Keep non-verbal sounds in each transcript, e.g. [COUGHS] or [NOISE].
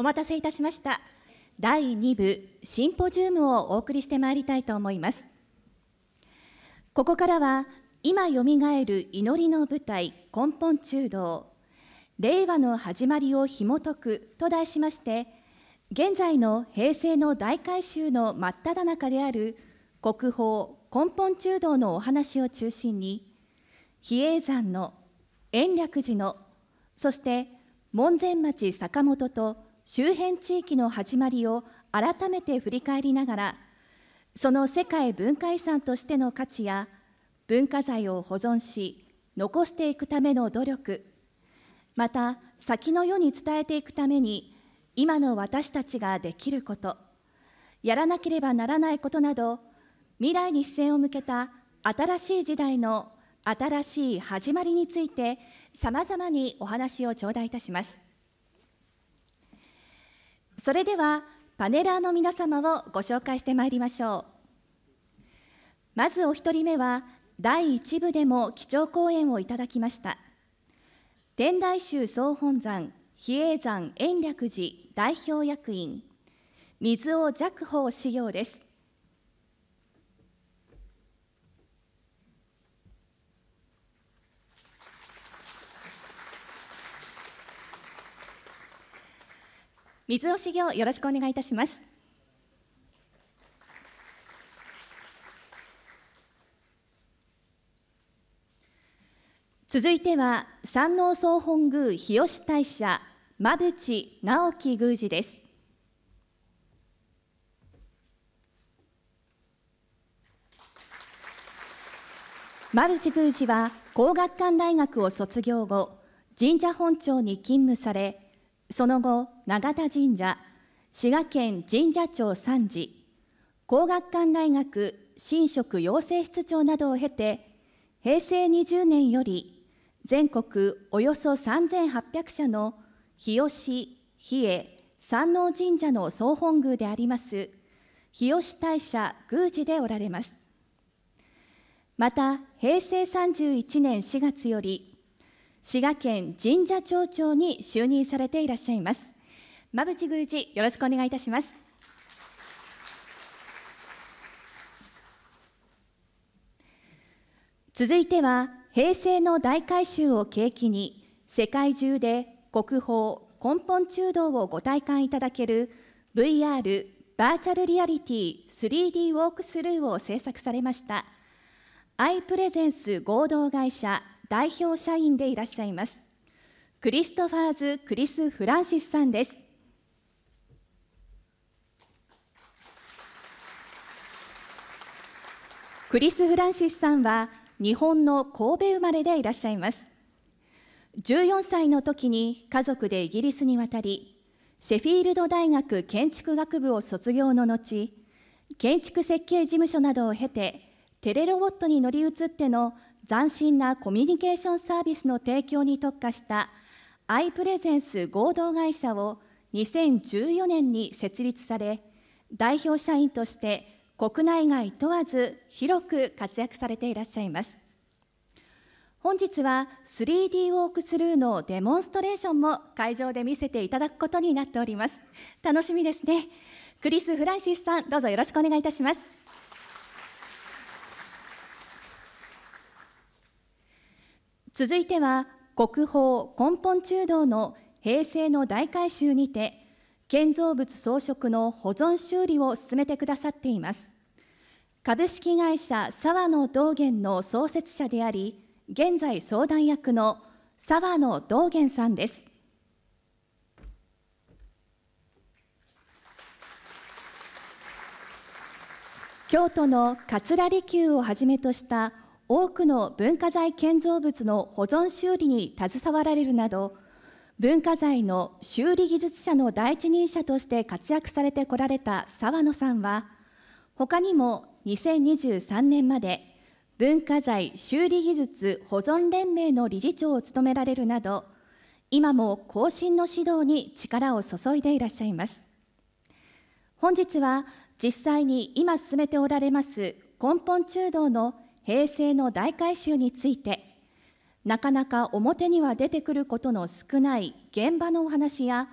お待たせいたしました第2部シンポジウムをお送りしてまいりたいと思いますここからは今よみがえる祈りの舞台根本中道令和の始まりを紐解くと題しまして現在の平成の大改修の真っ只中である国宝根本中道のお話を中心に比叡山の延暦寺のそして門前町坂本と周辺地域の始まりを改めて振り返りながら、その世界文化遺産としての価値や、文化財を保存し、残していくための努力、また先の世に伝えていくために、今の私たちができること、やらなければならないことなど、未来に視線を向けた新しい時代の新しい始まりについて、さまざまにお話を頂戴いたします。それではパネラーの皆様をご紹介してまいりましょうまずお一人目は第1部でも基調講演をいただきました天台宗総本山比叡山延暦寺代表役員水尾寂法師行です水尾修行よろしくお願いいたします続いては山王総本宮日吉大社馬淵直樹宮司です馬淵宮司は皇學館大学を卒業後神社本庁に勤務されその後、永田神社、滋賀県神社町参事、皇学館大学神職養成室長などを経て、平成20年より全国およそ3800社の日吉、比叡、山王神社の総本宮であります日吉大社宮司でおられます。また、平成31年4月より、滋賀県神社町長に就任されていらっしゃいます馬淵宮司よろしくお願いいたします続いては平成の大改修を契機に世界中で国宝根本中道をご体感いただける VR バーチャルリアリティ 3D ウォークスルーを制作されました i p r e s e n 合同会社代表社員でいらっしゃいますクリストファーズ・クリス・フランシスさんですクリス・フランシスさんは日本の神戸生まれでいらっしゃいます14歳の時に家族でイギリスに渡りシェフィールド大学建築学部を卒業の後建築設計事務所などを経てテレロボットに乗り移っての斬新なコミュニケーションサービスの提供に特化した iPresence 合同会社を2014年に設立され代表社員として国内外問わず広く活躍されていらっしゃいます本日は 3D ウォークスルーのデモンストレーションも会場で見せていただくことになっております楽しみですねクリス・フランシスさんどうぞよろしくお願いいたします続いては国宝根本中道の平成の大改修にて建造物装飾の保存修理を進めてくださっています株式会社沢野道元の創設者であり現在相談役の沢野道元さんです京都の桂離宮をはじめとした多くの文化財建造物の保存修理に携わられるなど文化財の修理技術者の第一人者として活躍されてこられた沢野さんは他にも2023年まで文化財修理技術保存連盟の理事長を務められるなど今も後進の指導に力を注いでいらっしゃいます本日は実際に今進めておられます根本中道の平成の大改修についてなかなか表には出てくることの少ない現場のお話や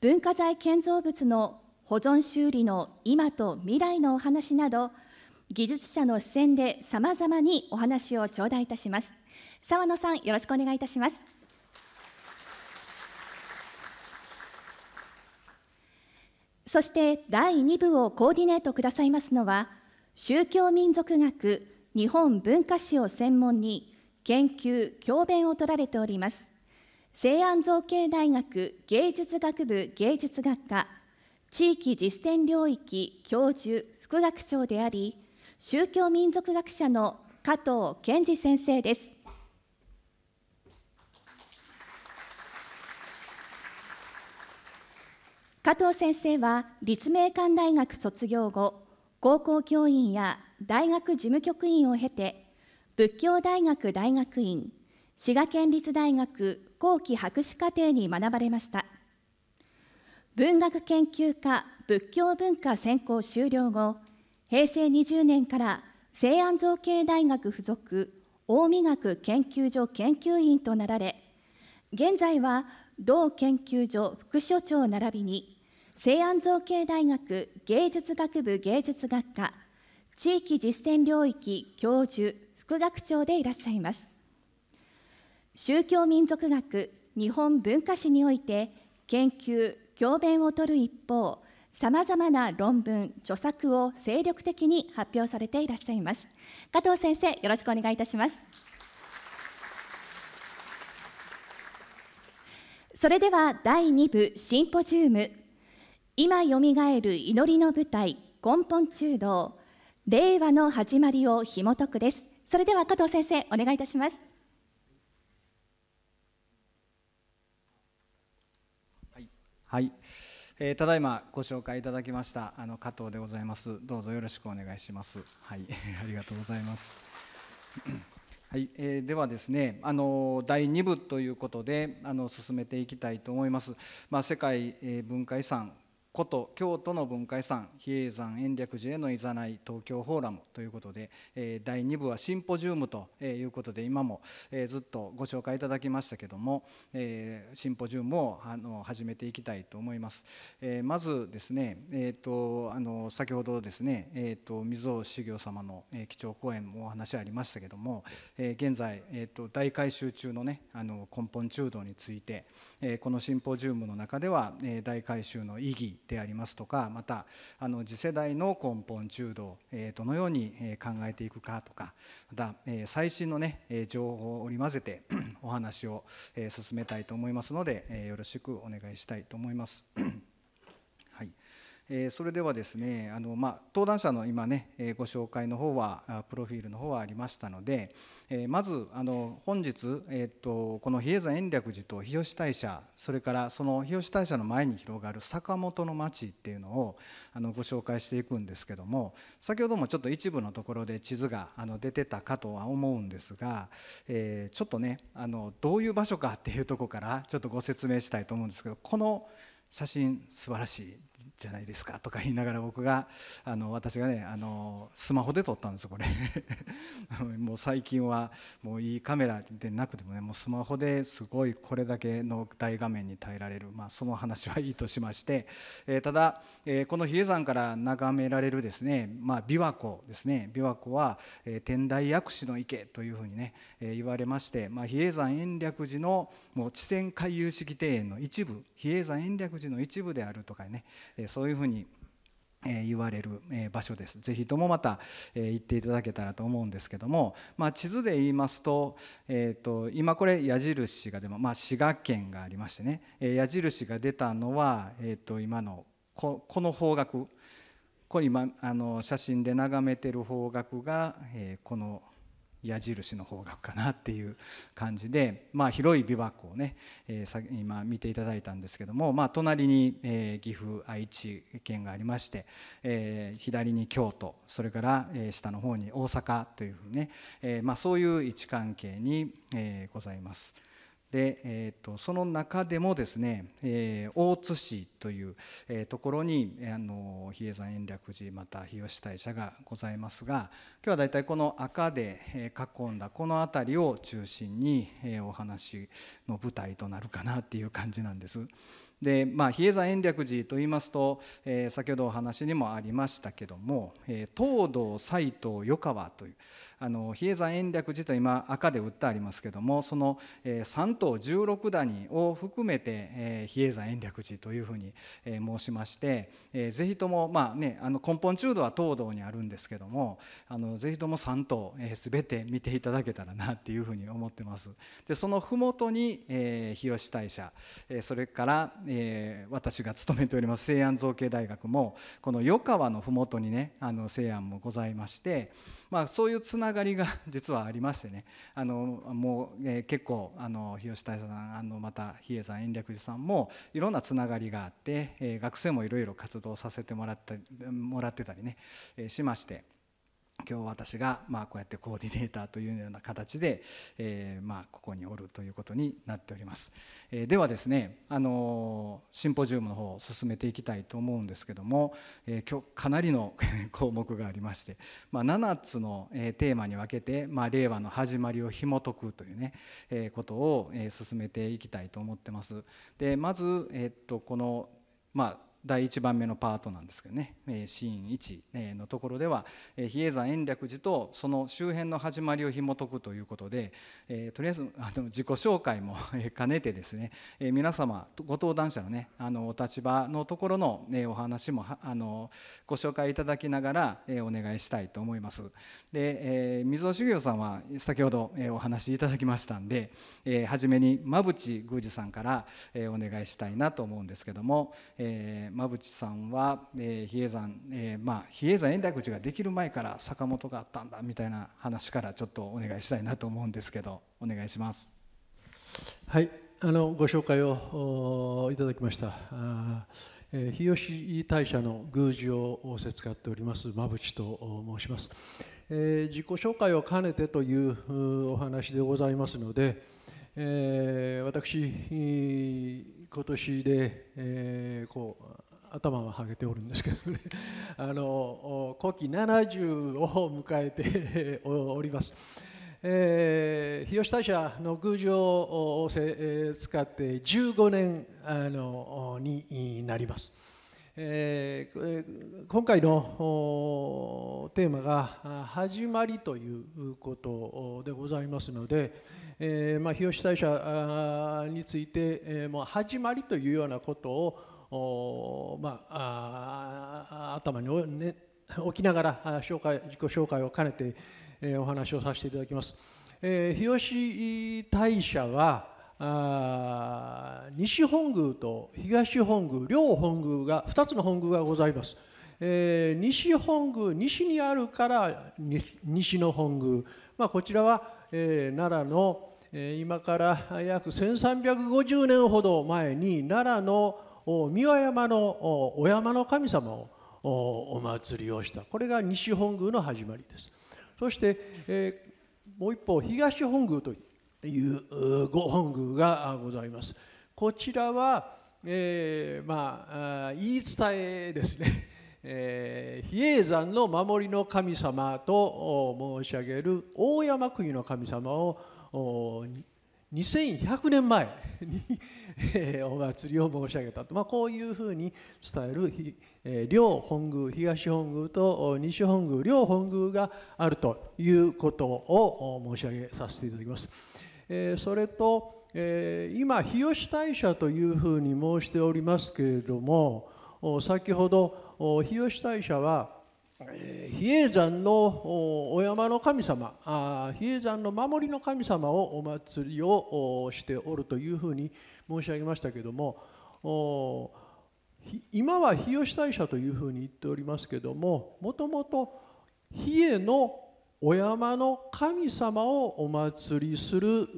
文化財建造物の保存修理の今と未来のお話など技術者の視線でさまざまにお話を頂戴いたします沢野さんよろしくお願いいたしますそして第2部をコーディネートくださいますのは宗教民族学日本文化史を専門に研究教鞭を取られております西安造形大学芸術学部芸術学科地域実践領域教授副学長であり宗教民族学者の加藤健二先生です加藤先生は立命館大学卒業後高校教員や大学事務局員を経て仏教大学大学院滋賀県立大学後期博士課程に学ばれました文学研究科仏教文化専攻修了後平成20年から西安造形大学附属近江学研究所研究員となられ現在は同研究所副所長並びに西安造形大学芸術学部芸術学科地域実践領域教授副学長でいらっしゃいます宗教民族学日本文化史において研究教鞭を取る一方さまざまな論文著作を精力的に発表されていらっしゃいます加藤先生よろしくお願いいたしますそれでは第2部シンポジウム今よみがえる祈りの舞台根本中道令和の始まりを紐解くですそれでは加藤先生お願いいたします、はい、はい、えー、ただいまご紹介いただきましたあの加藤でございますどうぞよろしくお願いしますはい [LAUGHS] ありがとうございます [CLEARS THROAT] はいえー、ではですねあの第2部ということであの進めていきたいと思います、まあ、世界え文化遺産古都京都の文化遺産比叡山延暦寺へのいざない東京フォーラムということで、第2部はシンポジウムということで今も、ずっとご紹介いただきましたけども、シンポジウムを始めていきたいと思います、まずですね、えーと、あの先ほどですね、えーと、水尾修行様の、基調講演もお話ありましたけども、現在、えーと大改修中のねあの根本中道について、このシンポジウムの中では大改修の意義でありますとかまたあの次世代の根本中道どのように考えていくかとかまた最新のね情報を織り交ぜて [CLEARS THROAT] お話を進めたいと思いますのでよろしくお願いしたいと思います。[CLEARS THROAT] はいえそれではですねあの、まあ、登壇者の今ね、えご紹介の方はプロフィールの方はありましたので、えまずあの本日、えっと、この比叡山延暦寺と日吉大社それからその日吉大社の前に広がる坂本の町っていうのをあのご紹介していくんですけども先ほどもちょっと一部のところで地図があの出てたかとは思うんですが、えー、ちょっとねあのどういう場所かっていうとこからちょっとご説明したいと思うんですけどこの写真素晴らしいじゃないですかとか言いながら僕があの私がねあのスマホで撮ったんですこれ [LAUGHS] もう最近はもういいカメラでなくてもねもうスマホですごいこれだけの大画面に耐えられる、まあ、その話はいいとしまして、えただ、えこの比叡山から眺められるですね、まあ、琵琶湖ですね琵琶湖は、え天台薬師の池というふうにね、え言われまして、まあ、比叡山延暦寺のもう地泉回遊式庭園の一部比叡山延暦寺の一部であるとかね、そういうふうに言われる場所です。是非ともまた行っていただけたらと思うんですけども、まあ、地図で言いますと,、えー、と今これ矢印が出ま、まあ、滋賀県がありましてね矢印が出たのは、えー、と今のここの方角これ今あの写真で眺めてる方角が、えこの矢印の方角かなっていう感じで、まあ、広い琵琶湖をね、えー、今見ていただいたんですけども、まあ、隣に、えー、岐阜愛知県がありまして、えー、左に京都それから、えー、下の方に大阪というふうにね、えーまあ、そういう位置関係に、えー、ございます。で、えーと、その中でもですね、えー、大津市という、えー、ところに、あの比叡山延暦寺また日吉大社がございますが今日は大体この赤で、え囲んだこの辺りを中心に、えー、お話の舞台となるかなっていう感じなんです。でまあ、比叡山延暦寺といいますと、えー、先ほどお話にもありましたけども、えー、東道斎藤与川という、あの比叡山延暦寺と今赤で打ってありますけどもその3頭16谷を含めて比叡山延暦寺というふうに申しまして是非ともまあねあの根本中度は東道にあるんですけども是非とも3頭全て見ていただけたらなっていうふうに思ってます。でその麓に日吉大社それから私が勤めております西安造形大学もこの余川の麓にねあの西安もございまして。まあ、そういうつながりが [LAUGHS] 実はありましてねあのもう、え結構あの日吉大佐さんあのまた比叡山延暦寺さんもいろんなつながりがあって、え学生もいろいろ活動させてもらったもらってたりね、えしまして。今日私がまあこうやってコーディネーターというような形でえまあここにおるということになっておりますえではですねあのシンポジウムの方を進めていきたいと思うんですけどもえ今日かなりの [LAUGHS] 項目がありましてまあ7つのテーマに分けてまあ令和の始まりを紐解くというねえことを進めていきたいと思ってますでまずえっとこのまあ第1番目のパートなんですけどね、シーン1のところでは、比叡山延暦寺とその周辺の始まりを紐解くということで、えとりあえずあの自己紹介も兼ねてですね、え皆様ご登壇者のねあのお立場のところの、えお話もあのご紹介いただきながら、えお願いしたいと思います。で、え水尾修行さんは先ほど、えお話いただきましたんで、え初めに馬淵宮司さんから、えお願いしたいなと思うんですけども、え馬淵さんは、えー、比叡山、えーまあ、比叡山延暦寺ができる前から坂本があったんだみたいな話からちょっとお願いしたいなと思うんですけどお願いします。はいあのご紹介をいただきました。えー、日吉大社の宮司を仰せつかっております馬淵と申します、えー、自己紹介を兼ねてというお話でございますので、えー、私今年で、えー、こう頭ははげておるんですけどね [LAUGHS] あの古希70を迎えております。えー、日吉大社の宮城を、えー、使って15年あのになります。えー、今回のテーマが「始まり」ということでございますので、えーまあ、日吉大社について、えー、もう始まりというようなことをまあ、頭に、ね、置きながら紹介自己紹介を兼ねて、えー、お話をさせていただきます。えー、日吉大社はあ西本宮と東本宮両本宮が2つの本宮がございます。えー、西本宮西にあるから西の本宮、まあ、こちらは、えー、奈良の、えー、今から約1350年ほど前に奈良の三輪山のお山の神様をお祭りをしたこれが西本宮の始まりですそして、えー、もう一方東本宮というご本宮がございますこちらは、えー、まあ言い伝えですね、[LAUGHS] えー、比叡山の守りの神様と申し上げる大山国の神様を2100年前にお祭りを申し上げたと、まあ、こういうふうに伝える、え両本宮東本宮と西本宮両本宮があるということを申し上げさせていただきます。えそれと、え今日吉大社というふうに申しておりますけれども先ほど日吉大社はえ比叡山のお山の神様あ比叡山の守りの神様をお祭りをしておるというふうに申し上げましたけども今は日吉大社というふうに言っておりますけどももともと比叡のお山の神様をお祭りする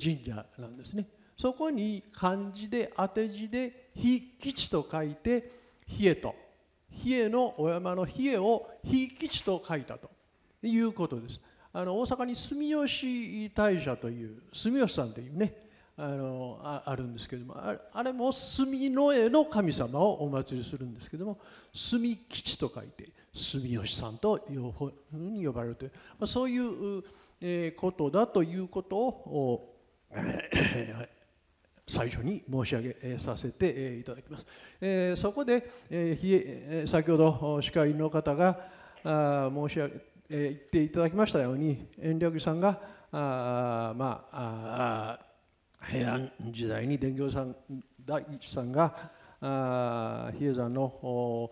神社なんですね。そこに漢字で当て字で「非吉」と書いて「比叡」と比叡のお山の比叡を比吉と書いたということです。あの大阪に住吉大社という住吉さんというねあのあるんですけどもあれも住の絵の神様をお祭りするんですけども住吉と書いて住吉さんというふうに呼ばれるという、まあ、そういう、えー、ことだということを最初に申し上げさせていただきます。えそこで、え先ほど司会の方があ申し上げ、え言っていただきましたように慮暦さんがあまあ平安時代に伝教さん第一さんがあ比叡山の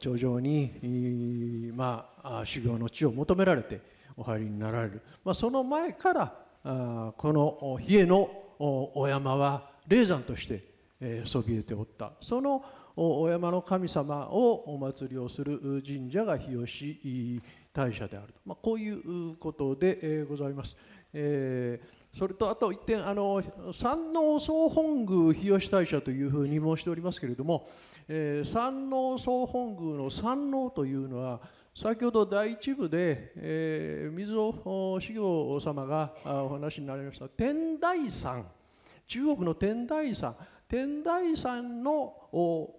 頂上に、まあ、修行の地を求められてお入りになられる、まあ、その前からあこの比叡のお山は霊山としてえそびえておったそのお山の神様をお祭りをする神社が日吉大社であると、まあ、こういうことでえございます。えー、それとあと1点あの山王総本宮日吉大社というふうに申しておりますけれども、えー、山王総本宮の山王というのは先ほど第一部で、えー、水尾修行様がお話になりました天台山中国の天台山天台山の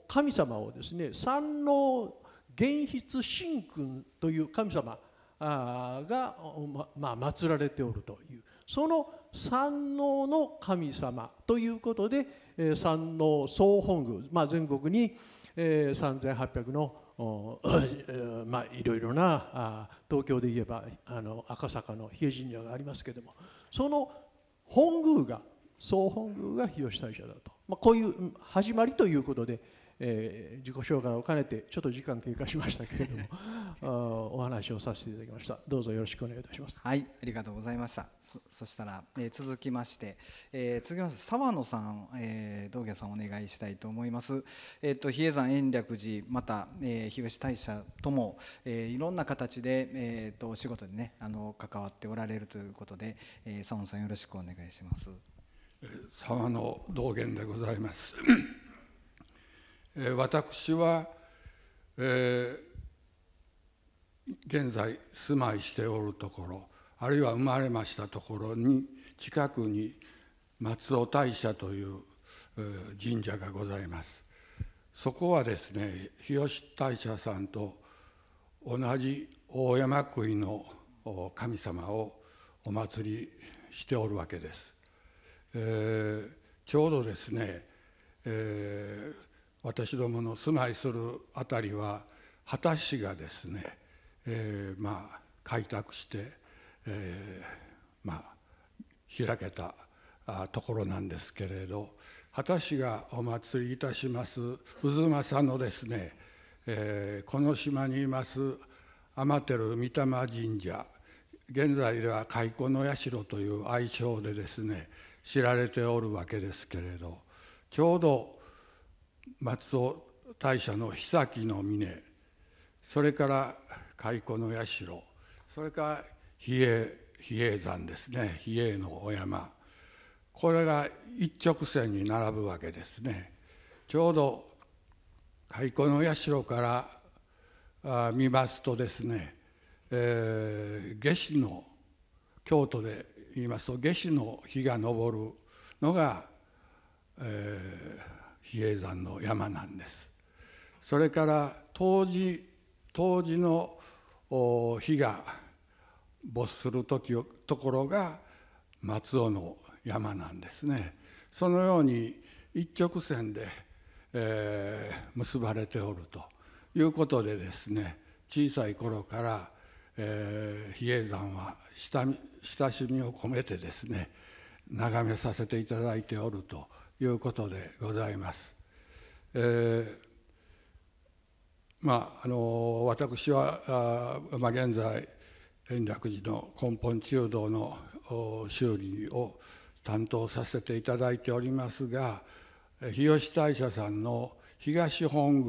神様をですね山王玄筆神君という神様が、まあ、祀られておるというその山王の神様ということで、え山王総本宮、まあ、全国に、え3800のまあ、いろいろな東京で言えばあの赤坂の日叡神社がありますけどもその本宮が総本宮が日吉大社だと、まあ、こういう始まりということでえー、自己紹介を兼ねてちょっと時間経過しましたけれども [LAUGHS] あお話をさせていただきましたどうぞよろしくお願いいたしますはいありがとうございましたそしたら、えー、続きまして、えー、続きまして沢野さん、えー、道下さんお願いしたいと思いますえっ、ー、と比叡山延暦寺また、えー、日吉大社とも、えー、いろんな形で、えーと、とお仕事にねあの関わっておられるということで、えー、沢野さんよろしくお願いします沢野道元でございます私は、えー、現在住まいしておるところあるいは生まれましたところに近くに松尾大社という、神社がございますそこはですね日吉大社さんと同じ大山国の神様をお祭りしておるわけです、えー、ちょうどですね、えー私どもの住まいするあたりは畑氏がですね、えー、まあ開拓して、えー、まあ開けたところなんですけれど畑氏がお祭りいたします渦政のですね、えー、この島にいます天照御霊神社現在では蚕の社という愛称でですね知られておるわけですけれどちょうど松尾大社の久木の峰それから蚕の社それから比叡比叡山ですね比叡のお山これが一直線に並ぶわけですねちょうど蚕の社から見ますとですね、えー、下至の京都で言いますと夏至の日が昇るのが、えー、比叡山の山なんですそれから当時当時の火が没する時ところが松尾の山なんですねそのように一直線で、えー、結ばれておるということでですね小さい頃から、えー、比叡山は親しみを込めてですね眺めさせていただいておるということでございます。えー、まああの私はあ、まあ、現在円楽寺の根本中道の修理を担当させていただいておりますが日吉大社さんの東本宮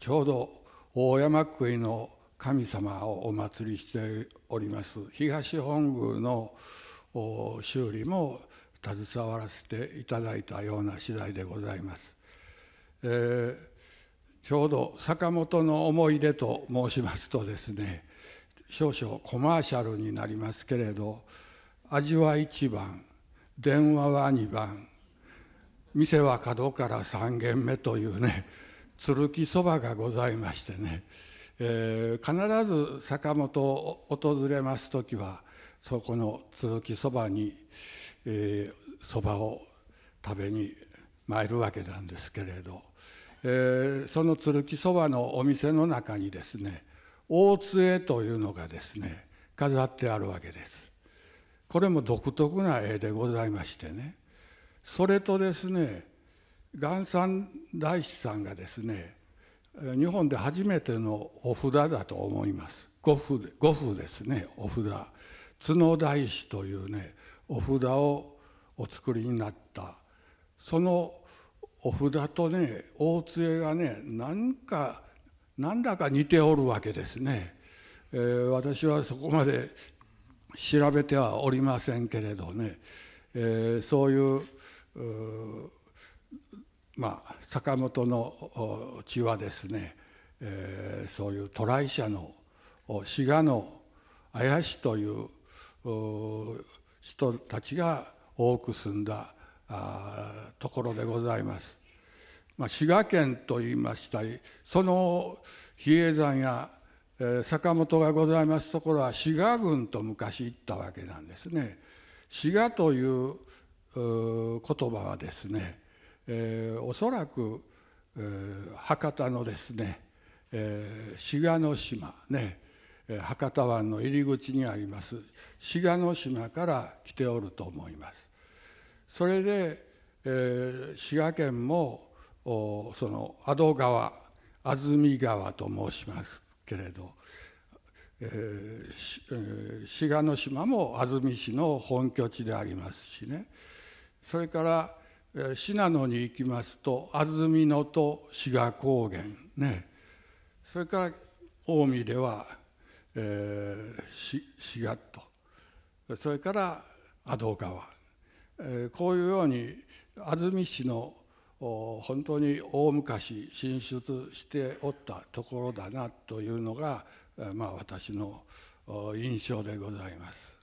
ちょうど大山国の神様をお祭りしております東本宮の修理も携わらせていただいたような次第でございます。えー、ちょうど坂本の思い出と申しますとですね少々コマーシャルになりますけれど味は1番電話は2番店は角から3軒目というね鶴木そばがございましてね、えー、必ず坂本を訪れます時はそこの鶴木そばにそ、え、ば、ー、を食べに参るわけなんですけれど、えー、その鶴木そばのお店の中にですね大杖というのがですね飾ってあるわけです。これも独特な絵でございましてねそれとですね岩山大師さんがですね日本で初めてのお札だと思います五符ですねお札角大師というねお札をお作りになったそのお札とね大杖がね何か何らか似ておるわけですね、えー、私はそこまで調べてはおりませんけれどね、えー、そういうまあ、坂本の血はですね、えー、そういう渡来者の滋賀の怪しという人たちが多く住んだあところでございます。まあ、滋賀県といいましたりその比叡山や、えー、坂本がございますところは滋賀郡と昔言ったわけなんですね。滋賀という言葉はですね、えー、おそらく、えー、博多のですね、えー、滋賀の島ね、博多湾の入り口にあります志賀の島から来ておると思います。それで、えー、滋賀県もその阿戸川安住川と申しますけれど、えー、志賀島も安住市の本拠地でありますしねそれから信濃に行きますと安曇野と志賀高原ねそれから近江ではえー、シとそれから阿道川、えー、こういうように安住市の本当に大昔進出しておったところだなというのが、まあ、私の印象でございます。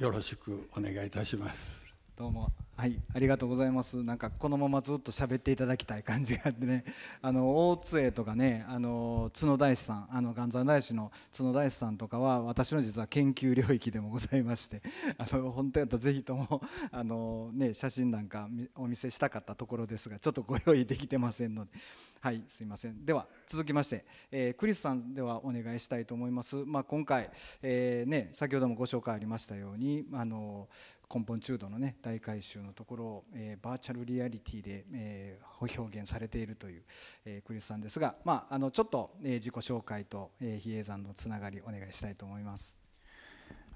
よろしくお願いいたします。どうもはい、ありがとうございます。なんかこのままずっと喋っていただきたい感じがあってね、[LAUGHS] あの大津江とかね、あの角大師さん、あの岩山大師の角大師さんとかは私の実は研究領域でもございまして、[LAUGHS] あの本当やったらぜひともあのね写真なんかお見せしたかったところですが、ちょっとご用意できてませんので。はい、すいません。では続きまして、えー、クリスさんではお願いしたいと思います。まあ、今回、えー、ね先ほどもご紹介ありましたように、あの根本中度のね大改修のところを、えー、バーチャルリアリティで、えー、表現されているという、えー、クリスさんですが、まあ、あのちょっと、えー、自己紹介と、えー、比叡山のつながりお願いしたいと思います。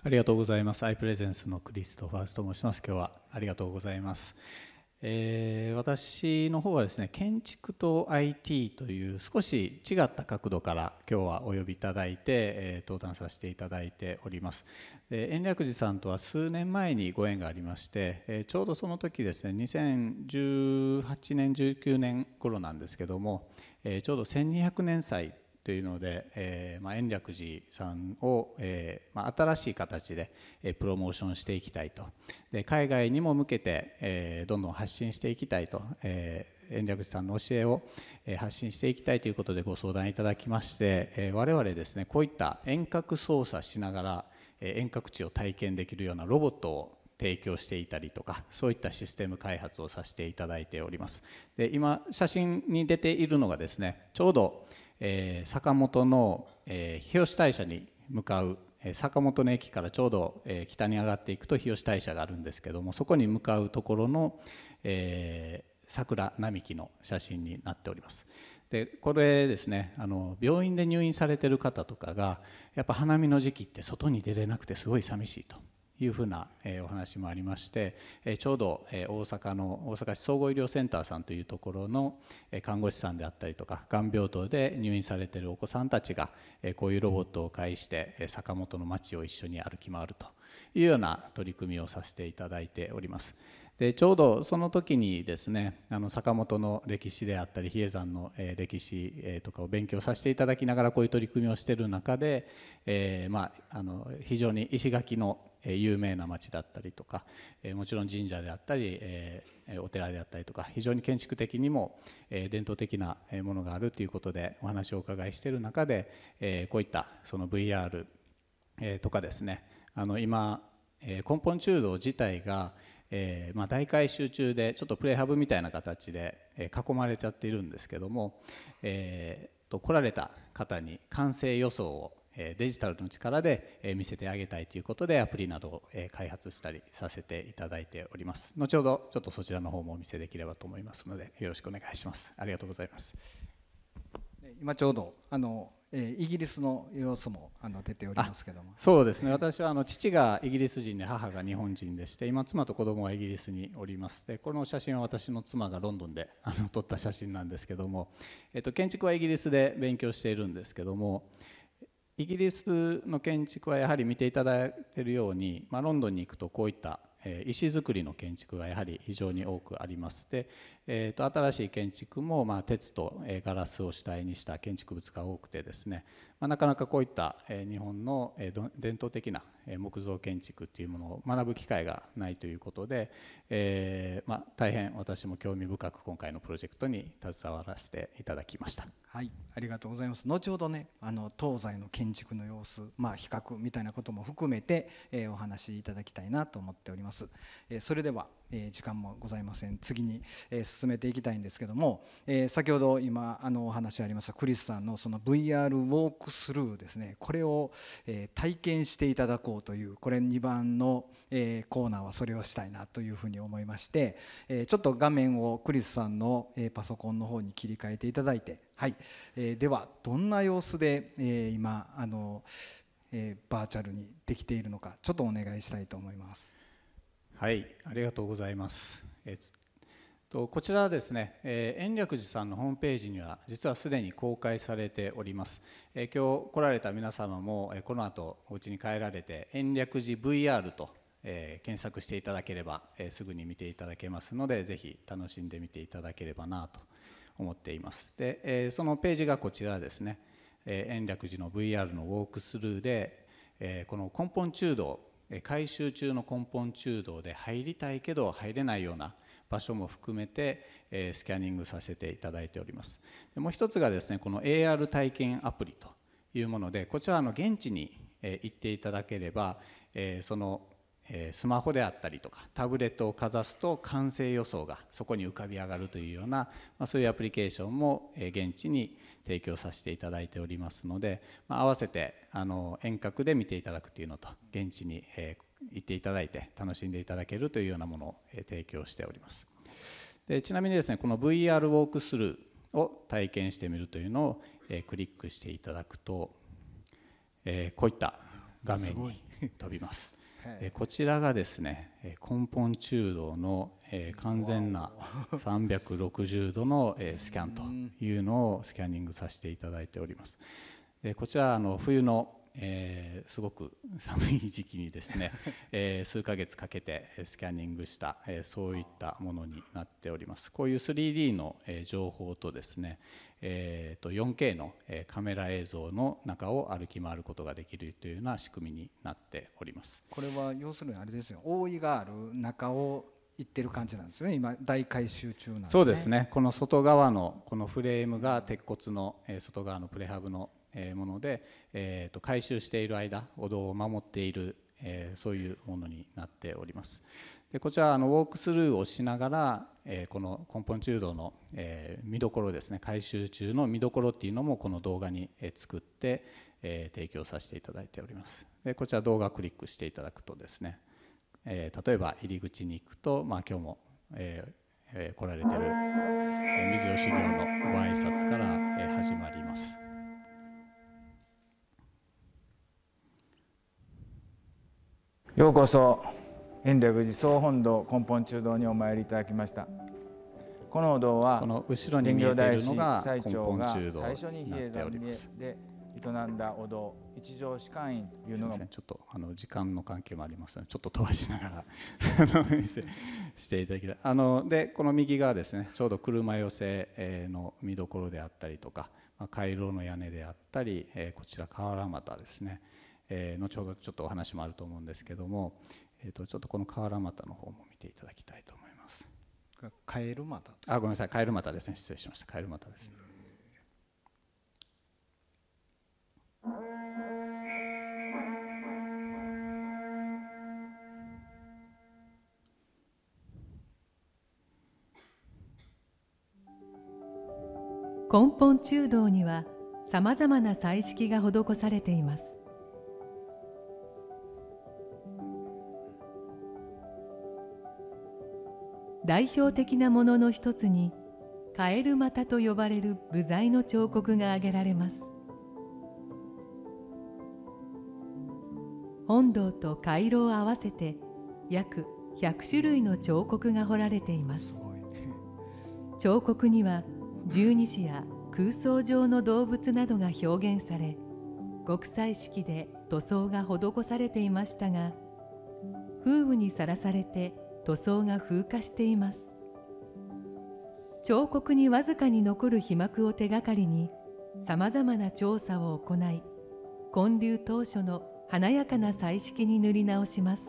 ありがとうございます。アイプレゼンスのクリストファーストと申します。今日はありがとうございます。えー、私の方はですね建築と IT という少し違った角度から今日はお呼びいただいて、えー、登壇させていただいております、えー、円楽寺さんとは数年前にご縁がありまして、えちょうどその時ですね2018年19年頃なんですけども、えちょうど1200年祭というので、えーまあ、延暦寺さんを、えーまあ、新しい形で、えー、プロモーションしていきたいとで海外にも向けて、えー、どんどん発信していきたいと、えー、延暦寺さんの教えを、えー、発信していきたいということでご相談いただきまして、えー、我々ですねこういった遠隔操作しながら、えー、遠隔地を体験できるようなロボットを提供していたりとかそういったシステム開発をさせていただいておりますで今写真に出ているのがですねちょうど、えー、坂本の、えー、日吉大社に向かう、えー、坂本の駅からちょうど、えー、北に上がっていくと日吉大社があるんですけどもそこに向かうところの、えー、桜並木の写真になっております。でこれですねあの病院で入院されてる方とかがやっぱ花見の時期って外に出れなくてすごい寂しいというふうなお話もありましてちょうど大阪の大阪市総合医療センターさんというところの看護師さんであったりとかがん病棟で入院されてるお子さんたちがこういうロボットを介して坂本の街を一緒に歩き回るというような取り組みをさせていただいております。でちょうどその時にですねあの坂本の歴史であったり比叡山の歴史とかを勉強させていただきながらこういう取り組みをしてる中で、えー、まあ、あの非常に石垣の有名な町だったりとかもちろん神社であったりお寺であったりとか非常に建築的にも伝統的なものがあるということでお話をお伺いしている中でこういったその VR とかですねあの今根本中道自体がえま大改修中でちょっとプレハブみたいな形で、え囲まれちゃっているんですけども、えー、と来られた方に完成予想をデジタルの力で見せてあげたいということでアプリなどを開発したりさせていただいております後ほどちょっとそちらの方もお見せできればと思いますのでよろしくお願いしますありがとうございます今ちょうどあのイギリスの様子もあの出ておりますけどもそうですね私はあの父がイギリス人で母が日本人でして今妻と子供はイギリスにおりますでこの写真は私の妻がロンドンであの撮った写真なんですけども、えっと、建築はイギリスで勉強しているんですけども、イギリスの建築はやはり見ていただいているように、まあ、ロンドンに行くとこういった石造りの建築がやはり非常に多くありますで、えー、と新しい建築もま鉄とガラスを主体にした建築物が多くてですねまあ、なかなかこういった日本の伝統的な木造建築っていうものを学ぶ機会がないということで、えー、まあ、大変私も興味深く今回のプロジェクトに携わらせていただきました。はい、ありがとうございます。後ほどね、あの東西の建築の様子、まあ、比較みたいなことも含めて、えー、お話しいただきたいなと思っております。えー、それでは、え時間もございません。次に、え進めていきたいんですけども、え先ほど今あのお話ありましたクリスさんのその VR ウォークスルーですねこれを、え体験していただこうというこれ2番の、えコーナーはそれをしたいなというふうに思いまして、えちょっと画面をクリスさんの、えパソコンの方に切り替えていただいて、はいえではどんな様子で、え今あの、えバーチャルにできているのかちょっとお願いしたいと思います。はいありがとうございます。えーこちらはですね、延暦寺さんのホームページには実はすでに公開されております。今日来られた皆様もこの後お家に帰られて延暦寺 VR と検索していただければすぐに見ていただけますのでぜひ楽しんでみていただければなと思っています。でそのページがこちらですね延暦寺の VR のウォークスルーでこの根本中道改修中の根本中道で入りたいけど入れないような場所も含めて、えスキャニングさせていただいておりますでもう一つがですねこの AR 体験アプリというものでこちらの現地に、え行っていただければ、えそのスマホであったりとかタブレットをかざすと完成予想がそこに浮かび上がるというような、まそういうアプリケーションも現地に提供させていただいておりますので、ま合わせてあの遠隔で見ていただくというのと現地に、えー行っていただいて楽しんでいただけるというようなものを提供しておりますでちなみにですねこの VR ウォークスルーを体験してみるというのをクリックしていただくとえこういった画面に飛びます。こちらがですね根本中道の完全な360度のスキャンというのをスキャニングさせていただいております。こちらあの冬のえー、すごく [LAUGHS] 寒い時期にですね、[LAUGHS] えー、数ヶ月かけてスキャニングした、えー、そういったものになっておりますこういう 3D の、え情報とですね、えー、と 4K の、えカメラ映像の中を歩き回ることができるというような仕組みになっておりますこれは要するにあれですよ覆いがある中を行ってる感じなんですよね今大改修中なんで、ね、そうですねこの外側のこのフレームが鉄骨の、え外側のプレハブのもので、えー、と回収している間お堂を守っている、えー、そういうものになっております。でこちらあのウォークスルーをしながら、えー、この根本中道の、えー、見どころですね回収中の見どころっていうのもこの動画に、え作って、えー、提供させていただいておりますでこちら動画をクリックしていただくとですね、え例えば入り口に行くと、まあ、今日も、ええ来られている、え水尾修行のご挨拶から、え始まります。ようこそ延暦寺総本堂根本中堂にお参りいただきましたこのお堂はこの後ろに見えているのが根本中堂になっておりますで営んだお堂一条士官院というのがちょっとあの時間の関係もありますのでちょっと飛ばしながら [LAUGHS] していただきたいあのでこの右側ですねちょうど車寄せの見どころであったりとか回廊の屋根であったりこちら河原股ですねえー、後ほどちょっとお話もあると思うんですけども、えー、とちょっとこの河原股の方も見ていただきたいと思います。カエル股あごめんなさいカエル股ですね失礼しましたカエル股です、ね。根本中道にはさまざまな彩色が施されています代表的なものの一つにカエル股と呼ばれる部材の彫刻が挙げられます本堂と回廊を合わせて約100種類の彫刻が彫られています彫刻には十二支や空想上の動物などが表現され国際式で塗装が施されていましたが風雨にさらされて塗装が風化しています彫刻にわずかに残る被膜を手がかりにさまざまな調査を行い建立当初の華やかな彩色に塗り直します。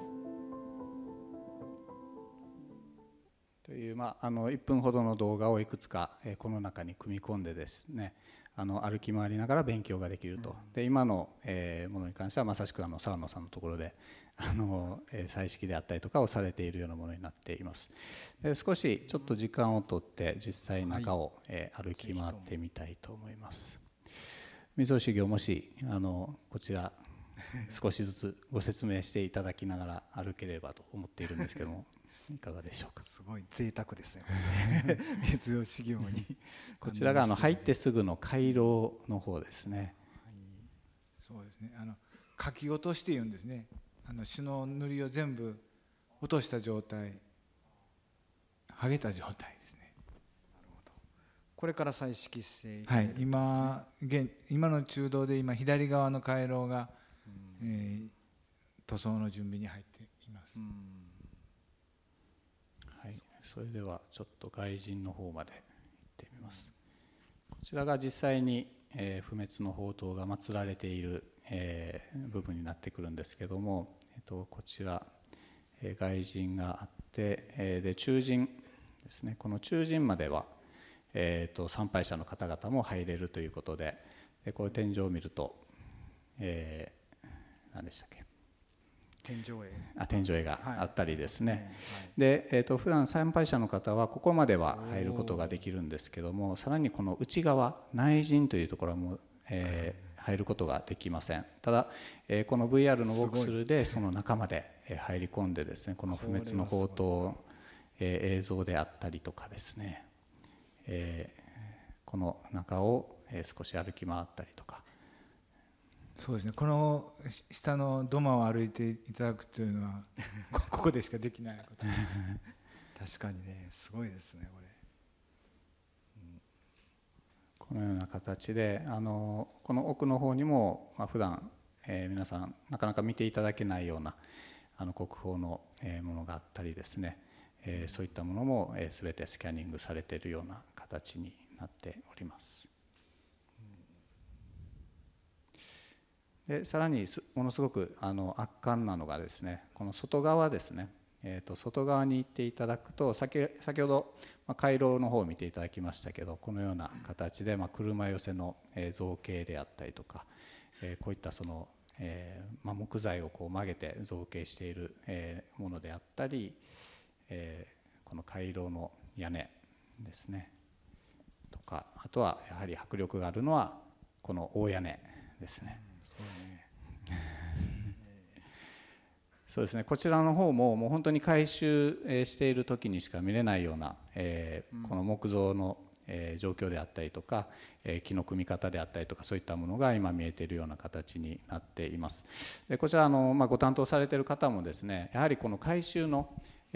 という、まあ、あの1分ほどの動画をいくつか、えこの中に組み込んでですねあの歩き回りながら勉強ができると、うん、で今の、えー、ものに関してはまさしくあの沢野さんのところであの彩色であったりとかをされているようなものになっていますで少しちょっと時間をとって実際中を、え歩き回ってみたいと思います水戸修行もしあのこちら少しずつご説明していただきながら歩ければと思っているんですけども [LAUGHS] いかがでしょうか。すごい贅沢ですね。水尾修行にこちらがあの入ってすぐの回廊の方ですね。はい、そうですね。あの書き落としていうんですね。あの朱の塗りを全部落とした状態剥げた状態ですねこれから再色してはい今現今の中道で今左側の回廊が、うん、えー、塗装の準備に入っています、うん、はいそれではちょっと外人の方まで行ってみますこちらが実際に、えー、不滅の宝刀が祀られているえー、部分になってくるんですけども、えー、とこちら、えー、外人があって、えー、で中人ですねこの中人までは、えー、と参拝者の方々も入れるということででこれ天井を見ると、えー、何でしたっけ天井絵あ天井絵があったりですね、はいはい、で、えーと、普段参拝者の方はここまでは入ることができるんですけどもさらにこの内側内陣というところはもう、えー、入ることができませんただ、えー、この VR のウォークスルーでその中まで入り込んでですねこの不滅の宝刀、えー、映像であったりとかですね、えー、この中を少し歩き回ったりとかそうですねこの下の土間を歩いていただくというのはここでしかできないこと [LAUGHS] 確かにねすごいですねこれ。このような形であのこの奥の方にも、まあ、普段、えー、皆さんなかなか見ていただけないようなあの国宝の、えー、ものがあったりですね、えー、そういったものも、えー、全てスキャニングされているような形になっております。でさらにものすごくあの圧巻なのがですねこの外側ですねえー、と外側に行っていただくと先先ほど、ま回廊の方を見ていただきましたけどこのような形で、ま車寄せの造形であったりとか、えこういったその、えま木材をこう曲げて造形している、えものであったり、えこの回廊の屋根ですねとかあとはやはり迫力があるのはこの大屋根ですね。そうね [LAUGHS] そうですねこちらの方ももう本当に改修している時にしか見れないような、えー、この木造の、えー、状況であったりとか、えー、木の組み方であったりとかそういったものが今見えているような形になっています。でこちらの、まあ、ご担当されてる方もですねやはりこの改修の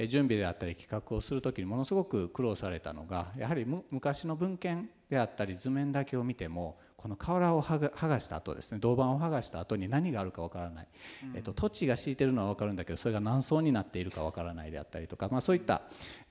準備であったり企画をする時にものすごく苦労されたのがやはり昔の文献であったり図面だけを見てもこの瓦を剥がした後ですね銅板を剥がした後に何があるかわからない、えっと、土地が敷いてるのは分かるんだけどそれが何層になっているかわからないであったりとか、まあ、そういった、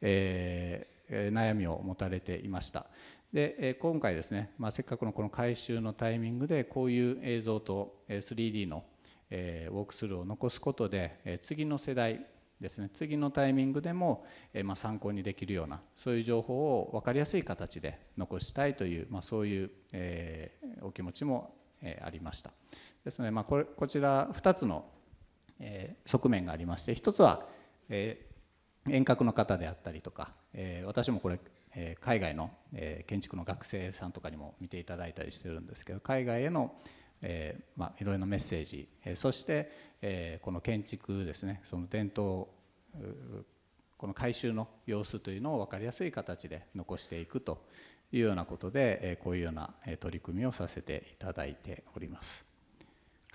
えー、悩みを持たれていました。で、え今回ですね、まあ、せっかくのこの改修のタイミングでこういう映像と 3D のえウォークスルーを残すことで、え次の世代ですね次のタイミングでも、えまあ、参考にできるようなそういう情報を分かりやすい形で残したいという、まあ、そういう、えー、お気持ちも、えー、ありましたですので、まあ、これこちら2つの、えー、側面がありまして1つは、え遠隔の方であったりとか、え私もこれ、海外の、建築の学生さんとかにも見ていただいたりしてるんですけど海外への、えー、まあ、いろいろなメッセージ、えー、そして、えー、この建築ですねその伝統この改修の様子というのを分かりやすい形で残していくというようなことで、えこういうような取り組みをさせていただいております。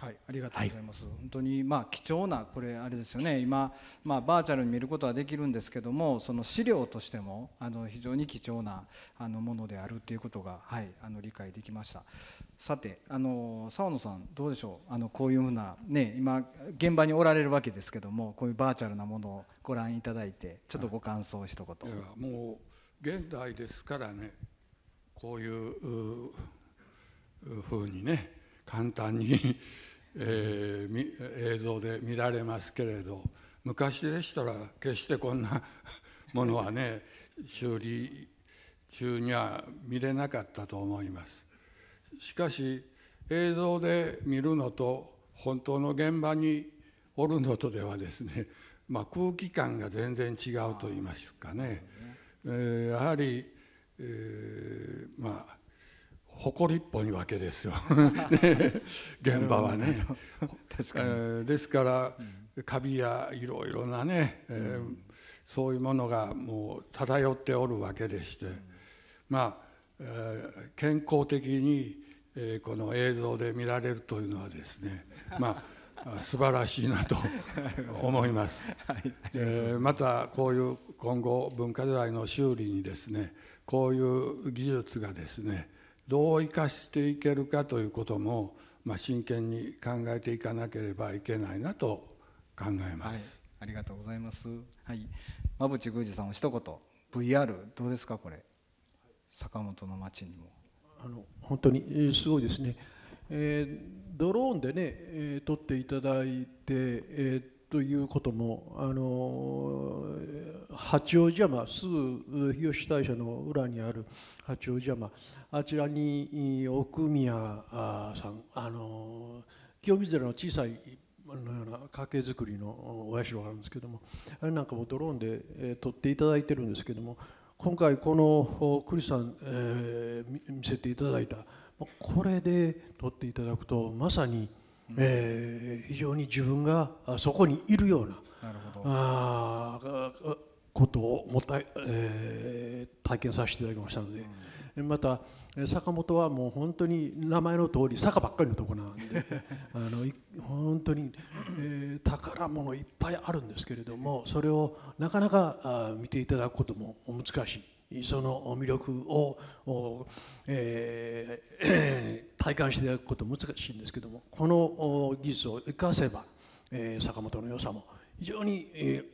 はい、ありがとうございます、はい、本当にまあ貴重なこれあれですよね今、まあ、バーチャルに見ることはできるんですけどもその資料としてもあの非常に貴重なあのものであるということが、はい、あの理解できましたさてあの野さんどうでしょうあのこういうふうな、ね、今現場におられるわけですけどもこういうバーチャルなものをご覧いただいてちょっとご感想一言、はい、もう現代ですからねこういうふうにね簡単にえー、映像で見られますけれど昔でしたら決してこんなものはね修理中には見れなかったと思います。しかし映像で見るのと本当の現場におるのとではですね、まあ、空気感が全然違うと言いますかね、ねえー、やはり、えー、まあ誇りっぽいわけですよ [LAUGHS] 現場はね。確かに、えー、ですから、うん、カビやいろいろなね、えー、うん、そういうものがもう漂っておるわけでして、うん、まあ、えー、健康的に、えー、この映像で見られるというのはですねまあ [LAUGHS] 素晴らしいなと思います。えまたこういう今後文化財の修理にですねこういう技術がですねどう生かしていけるかということも、まあ、真剣に考えていかなければいけないなと考えます、はい、ありがとうございます、はい、馬淵宮司さん一言 VR どうですかこれ坂本の町にもあの本当にすごいですね、えー、ドローンでね、えー、撮っていただいて、えーということもあの八王子山すぐ日吉大社の裏にある八王子山あちらに奥宮さんあの清水寺の小さいのような家計作りのお社があるんですけどもあれなんかもドローンで、え撮っていただいてるんですけども今回このクリスさん、えー、見せていただいたこれで撮っていただくとまさに。えー、非常に自分がそこにいるようななるほどあことをもた、えー、体験させていただきましたので、うん、また坂本はもう本当に名前の通り坂ばっかりのとこなんで [LAUGHS] あの本当に、えー、宝物いっぱいあるんですけれどもそれをなかなかあ見ていただくことも難しいその魅力を、えー、[COUGHS] 体感していただくこと難しいんですけどもこの技術を生かせば、えー、坂本の良さも非常に、えー、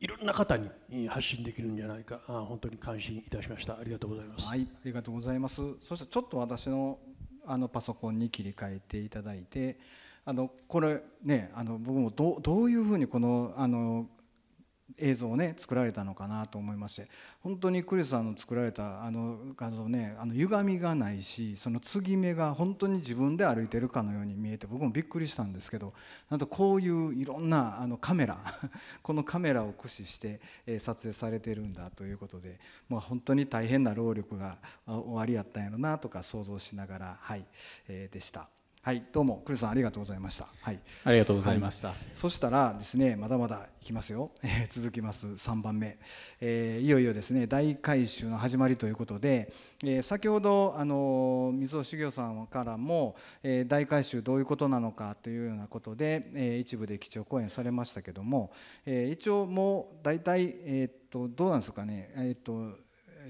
いろんな方に発信できるんじゃないか本当に感心いたしましたありがとうございます、はい、ありがとうございますそしてちょっと私のあのパソコンに切り替えていただいてあのこれねあの僕もどどういうふうにこのあの映像をね作られたのかなと思いまして本当にクリスさんの作られたあの画像ねあの歪みがないしその継ぎ目が本当に自分で歩いてるかのように見えて僕もびっくりしたんですけどなんとこういういろんなあのカメラ [LAUGHS] このカメラを駆使して撮影されてるんだということで、もう本当に大変な労力が終わりやったんやろなとか想像しながらはい、えでした。はいどうもクルさんありがとうございましたはいありがとうございました、はい、そしたらですねまだまだいきますよ、[LAUGHS] え続きます3番目、えー、いよいよですね大改修の始まりということで、えー、先ほどあの水尾茂雄さんからも、えー、大改修どういうことなのかというようなことで、えー、一部で基調講演されましたけども、えー、一応もう大体えー、っとどうなんですかねえー、っと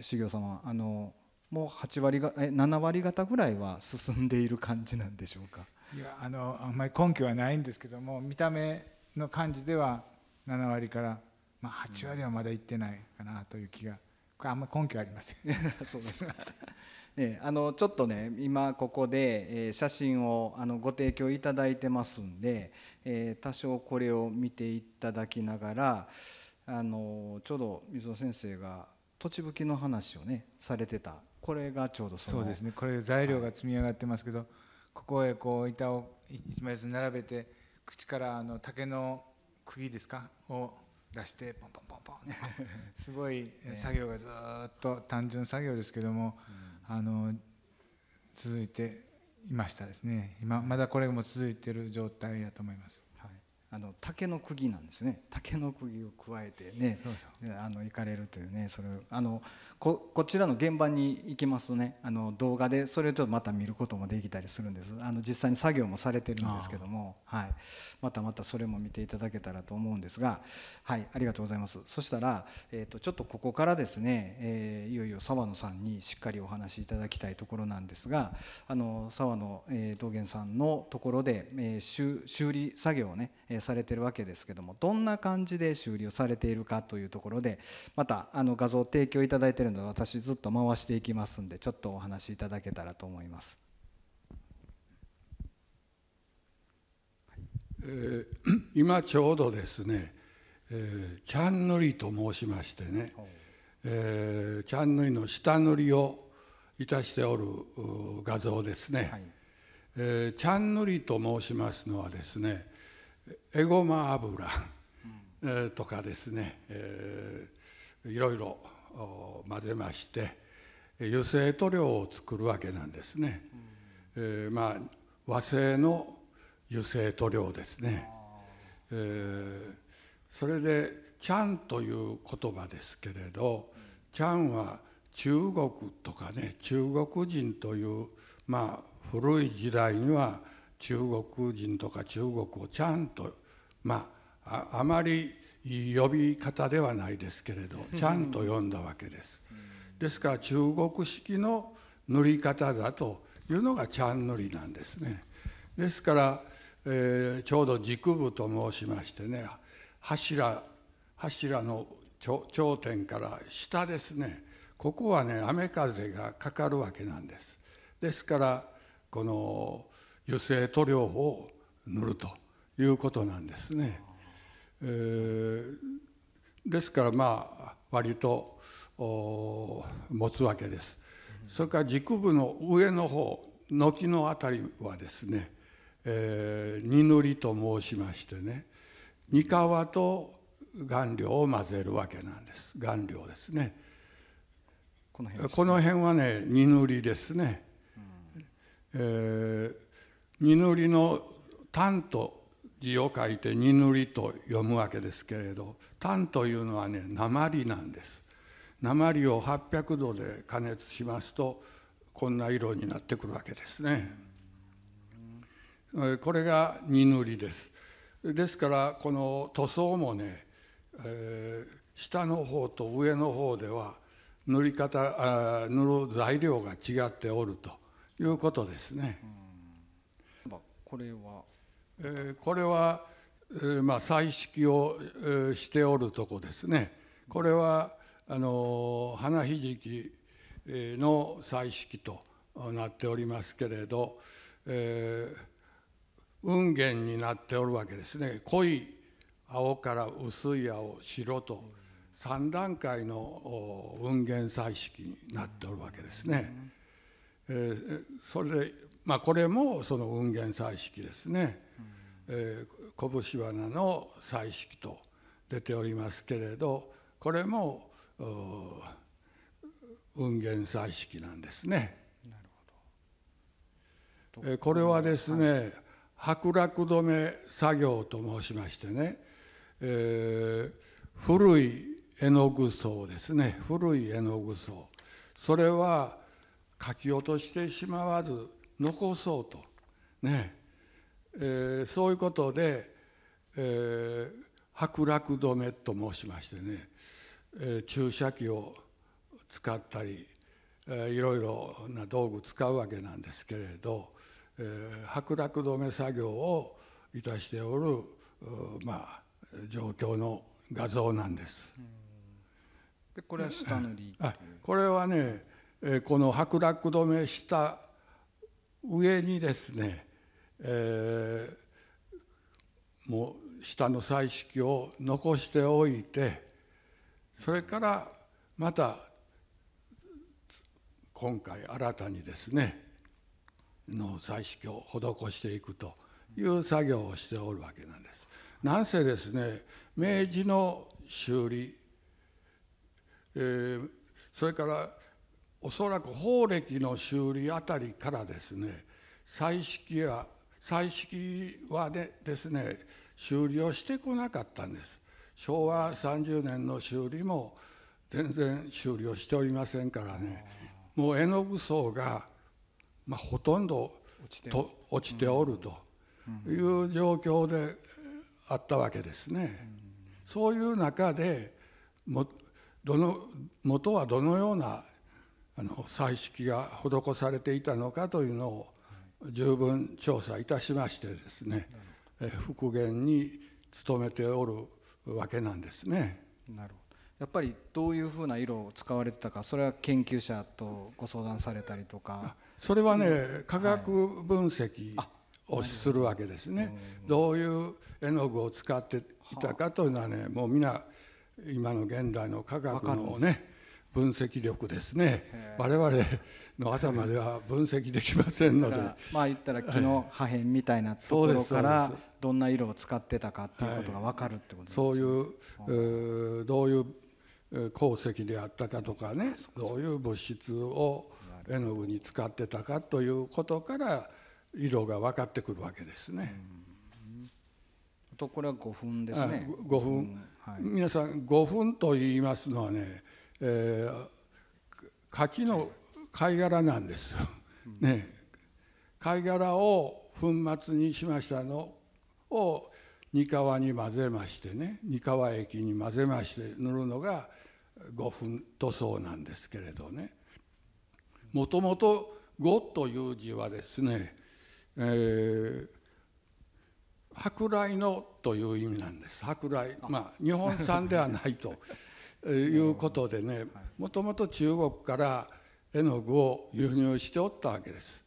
茂雄様あのもう8割がえ7割方ぐらいは進んでいる感じなんでしょうかいやあのあんまり根拠はないんですけども見た目の感じでは7割から、まあ、8割はまだいってないかなという気が、これあんまり根拠ありません [LAUGHS] そうですかね、あのちょっとね今ここで、えー、写真をあのご提供いただいてますんで、えー、多少これを見ていただきながらあのちょうど水野先生が土地吹きの話をねされてたこれがちょうどそそうですねこれ材料が積み上がってますけど、はい、ここへこう板を一枚ずつ並べて口からあの竹の釘ですかを出してポンポンポンポン [LAUGHS] すごい作業がずっと単純作業ですけども、うあの続いていましたですね今まだこれも続いてる状態やと思います。あの竹の釘なんですね竹の釘を加えてねあの行かれるというねそれあのここちらの現場に行きますとねあの動画でそれとまた見ることもできたりするんですあの実際に作業もされてるんですけども、はい、またまたそれも見ていただけたらと思うんですがはいありがとうございますそしたら、えーと、ちょっとここからですね、えー、いよいよ沢野さんにしっかりお話しいただきたいところなんですがあの野、えー、道元さんのところで、えー、修理作業をねされてるわけですけどもどんな感じで修理をされているかというところでまたあの画像を提供いただいているので私ずっと回していきますんでちょっとお話しいただけたらと思います。えー、今ちょうどですね、えー、キャン塗りと申しましてね、えー、キャン塗りの下塗りをいたしておる画像ですね、はい、えー、キャンりと申しますのはですね、エゴマ油、うん、とかですね、えー、いろいろ混ぜまして油性塗料を作るわけなんですね、うん、えー、まあ和製の油性塗料ですね、えー、それで「チャン」という言葉ですけれど「チャン」は中国とかね中国人というまあ古い時代には中国人とか中国をちゃんとまああまり呼び方ではないですけれどちゃんと読んだわけです。ですから中国式の塗り方だというのがちゃん塗りなんですね。ですから、えー、ちょうど軸部と申しましてね柱柱の頂点から下ですねここはね雨風がかかるわけなんです。ですからこの油性塗料を塗るということなんですね。えー、ですからまあ割と持つわけです。それから軸部の上の方軒の辺りはですね、えー、二塗りと申しましてね煮皮と顔料を混ぜるわけなんです顔料ですねこの辺、ね、この辺はね二塗りですね、うん、えー、二塗りの「単」と字を書いて「二塗り」と読むわけですけれど「単」というのはね鉛なんです。鉛を800度で加熱しますとこんな色になってくるわけですね。これが二塗りです。ですからこの塗装もね、えー、下の方と上の方では塗り方あ塗る材料が違っておるということですね。うんこれは、えー、これは、えー、まあ彩色を、えー、しておるとこですねこれはあの花ひじきの彩色となっておりますけれど、えー、雲源になっておるわけですね濃い青から薄い青白と3段階の雲源彩色になっておるわけですね。えー、それでまあ、これもその雲源彩色ですね、うん、えー、拳花の彩色と出ておりますけれどこれも雲源彩色なんですね。なるほどえー、これはですね、剥落止め作業と申しましてね、えー、古い絵の具層ですね古い絵の具層それは書き落としてしまわず残そうと、ねえー、そういうことで、えー、白楽止めと申しましてね、えー、注射器を使ったり、えー、いろいろな道具使うわけなんですけれど、えー、白楽止め作業をいたしておるまあ状況の画像なんです。でこれは下塗りこれはねえこの剥落止めした上にですね、えー、もう下の彩色を残しておいてそれからまた今回新たにですねの彩色を施していくという作業をしておるわけなんです。なんせですね明治の修理、えー、それからおそらく法暦の修理あたりからですね彩色や彩色はねですね修理をしてこなかったんです昭和30年の修理も全然修理をしておりませんからねもう絵の具層が、まあ、ほとんどと落ちておるという状況であったわけですね。そういう中でもどの元はどのようなあの彩色が施されていたのかというのを十分調査いたしましてですね、え復元に努めておるわけなんですね。なるほどやっぱりどういうふうな色を使われてたかそれは研究者とご相談されたりとかそれはね、科学分析をするわけですね、はいどういう絵の具を使っていたかというのはねもう皆今の現代の科学のね分析力ですね我々の頭では分析できませんのでまあ言ったら木の破片みたいなところからどんな色を使ってたかっていうことが分かるってことですね、はい、そういうどういう鉱石であったかとかねどういう物質を絵の具に使ってたかということから色が分かってくるわけですね。とこれは5分ですね。5分、はい、皆さん5分と言いますのはねえ柿の貝殻なんですよ。ね、貝殻を粉末にしましたのを煮皮に混ぜましてね煮皮液に混ぜまして塗るのが5分塗装なんですけれどねもともと「五」という字はですね、えー、舶来のという意味なんです舶来まあ日本産ではないと [LAUGHS] いうことでねもともと中国から絵の具を輸入しておったわけです。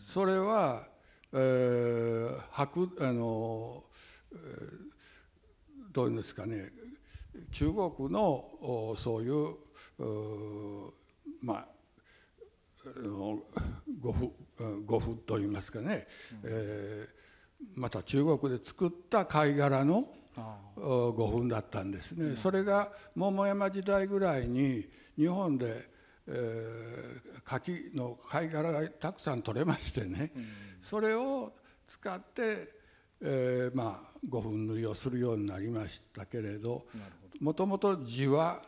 それは、えー、白あの、えー、どういうんですかね中国のそういうまあごふごふといいますかね、えー、また中国で作った貝殻の、5分だったんですね、それが桃山時代ぐらいに日本で、えー、柿の貝殻がたくさん取れましてね、それを使って、えー、まあ5分塗りをするようになりましたけれどもともと字は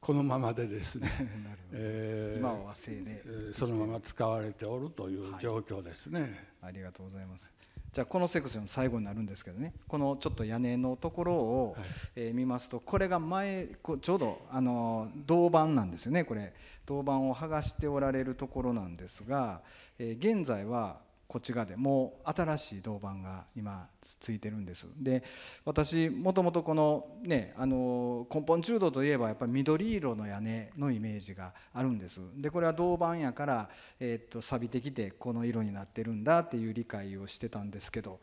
このままでですね、[LAUGHS] えー、今は和製で、そのまま使われておるという状況ですね、はい、ありがとうございますじゃあこのセクション最後になるんですけどねこのちょっと屋根のところを、はい、えー、見ますとこれが前こちょうどあの銅板なんですよねこれ銅板を剥がしておられるところなんですが、えー、現在はこっち側でもう新しい銅板が今ついてるんですで私もともとこのねあの根本中道といえばやっぱり緑色の屋根のイメージがあるんですでこれは銅板やから、えっと錆びてきてこの色になってるんだっていう理解をしてたんですけど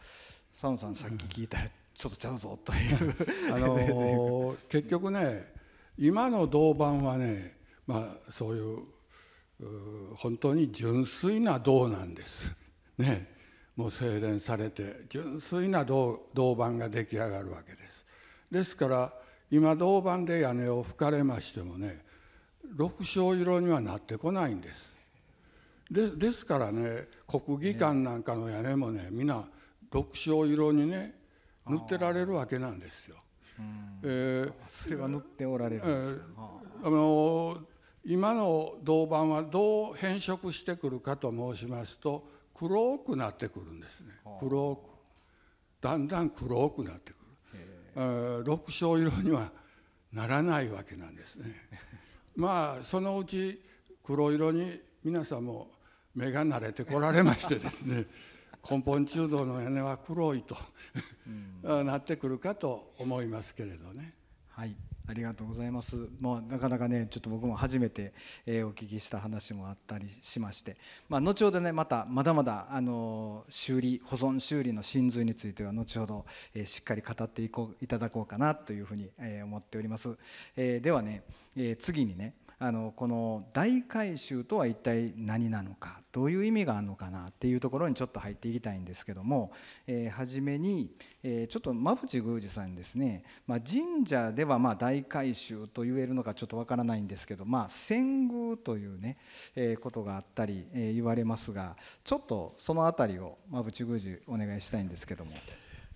佐野さんさっき聞いたら [LAUGHS] ちょっとちゃうぞという [LAUGHS] あの [LAUGHS] 結局ね今の銅板はねまあそういう本当に純粋な銅なんです。ねもう精錬されて純粋な銅板が出来上がるわけですですから今銅板で屋根を吹かれましてもね六章色にはなってこないんですですからね国技館なんかの屋根もね皆六章色にね塗ってられるわけなんですよ。えー、それは塗っておられるんですか、えー、あの今の銅板はどう変色してくるかと申しますと黒くなってくるんですね黒くだんだん黒くなってくる六章色にはならないわけなんですね [LAUGHS] まあそのうち黒色に皆さんも目が慣れてこられましてですね [LAUGHS] 根本中道の屋根は黒いと [LAUGHS] なってくるかと思いますけれどね。はいありがとうございます。まあ、なかなかね、ちょっと僕も初めて、えー、お聞きした話もあったりしまして、まあ、後ほどね、またまだまだ、あの修理、保存修理の真髄については、後ほど、えー、しっかり語っていこういただこうかなというふうに、えー、思っております。えではね、え次にね、あのこの大改修とは一体何なのかどういう意味があるのかなっていうところにちょっと入っていきたいんですけども、えー、初めに、えー、ちょっと馬淵宮司さんにですね、まあ、神社ではまあ大改修と言えるのかちょっとわからないんですけど、まあ、遷宮というね、えー、ことがあったり、えー、言われますがちょっとその辺りを馬淵宮司お願いしたいんですけども。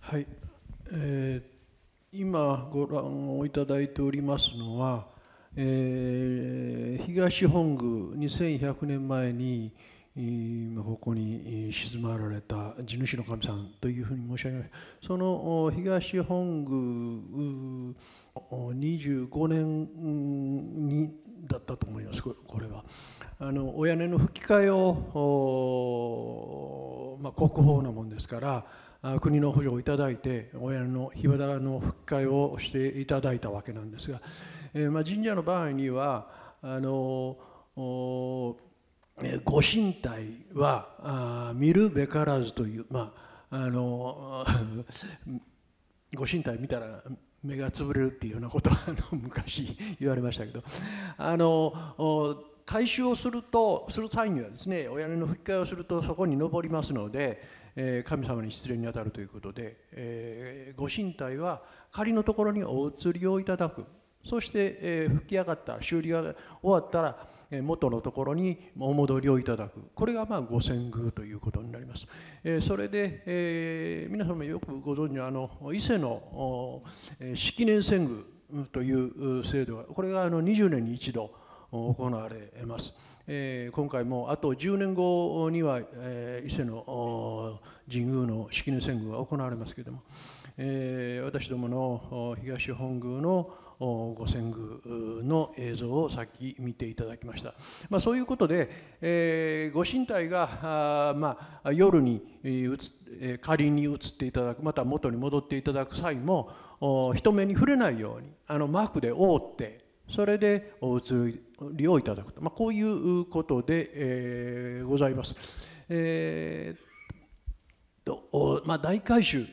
はい、えー今ご覧をいただいておりますのは、えー、東本宮2100年前にここに沈まられた地主の神さんというふうに申し上げましたその東本宮25年にだったと思いますこれはあのお屋根の吹き替えを、まあ、国宝なもんですから国の補助をいただいてお屋根の火花の吹き替えをしていただいたわけなんですが。えー、まあ、神社の場合にはあのご神体は見るべからずという、まあ、あの [LAUGHS] ご神体見たら目が潰れるっていうようなことは昔言われましたけどあの回収をするとする際にはですねお屋根の吹き替えをするとそこに登りますので、え神様に失礼にあたるということで、えご神体は仮のところにお移りをいただくそして、えー、き上がった修理が終わったら、えー、元のところにお戻りをいただくこれがまあ五千宮ということになります、えー、それで、えー、皆様よくご存知あの伊勢の、え式年遷宮という制度がこれがあの20年に一度行われます、え今回もあと10年後には、え伊勢の神宮の式年遷宮が行われますけれども、え私どもの東本宮の五線宮の映像をさっき見ていただきました、まあ、そういうことで、えー、ご神体があ、まあ、夜に、え仮に移っていただくまた元に戻っていただく際も人目に触れないようにあの幕で覆ってそれでお移りをいただくと、まあ、こういうことで、えー、ございます。えーまあ、大改修、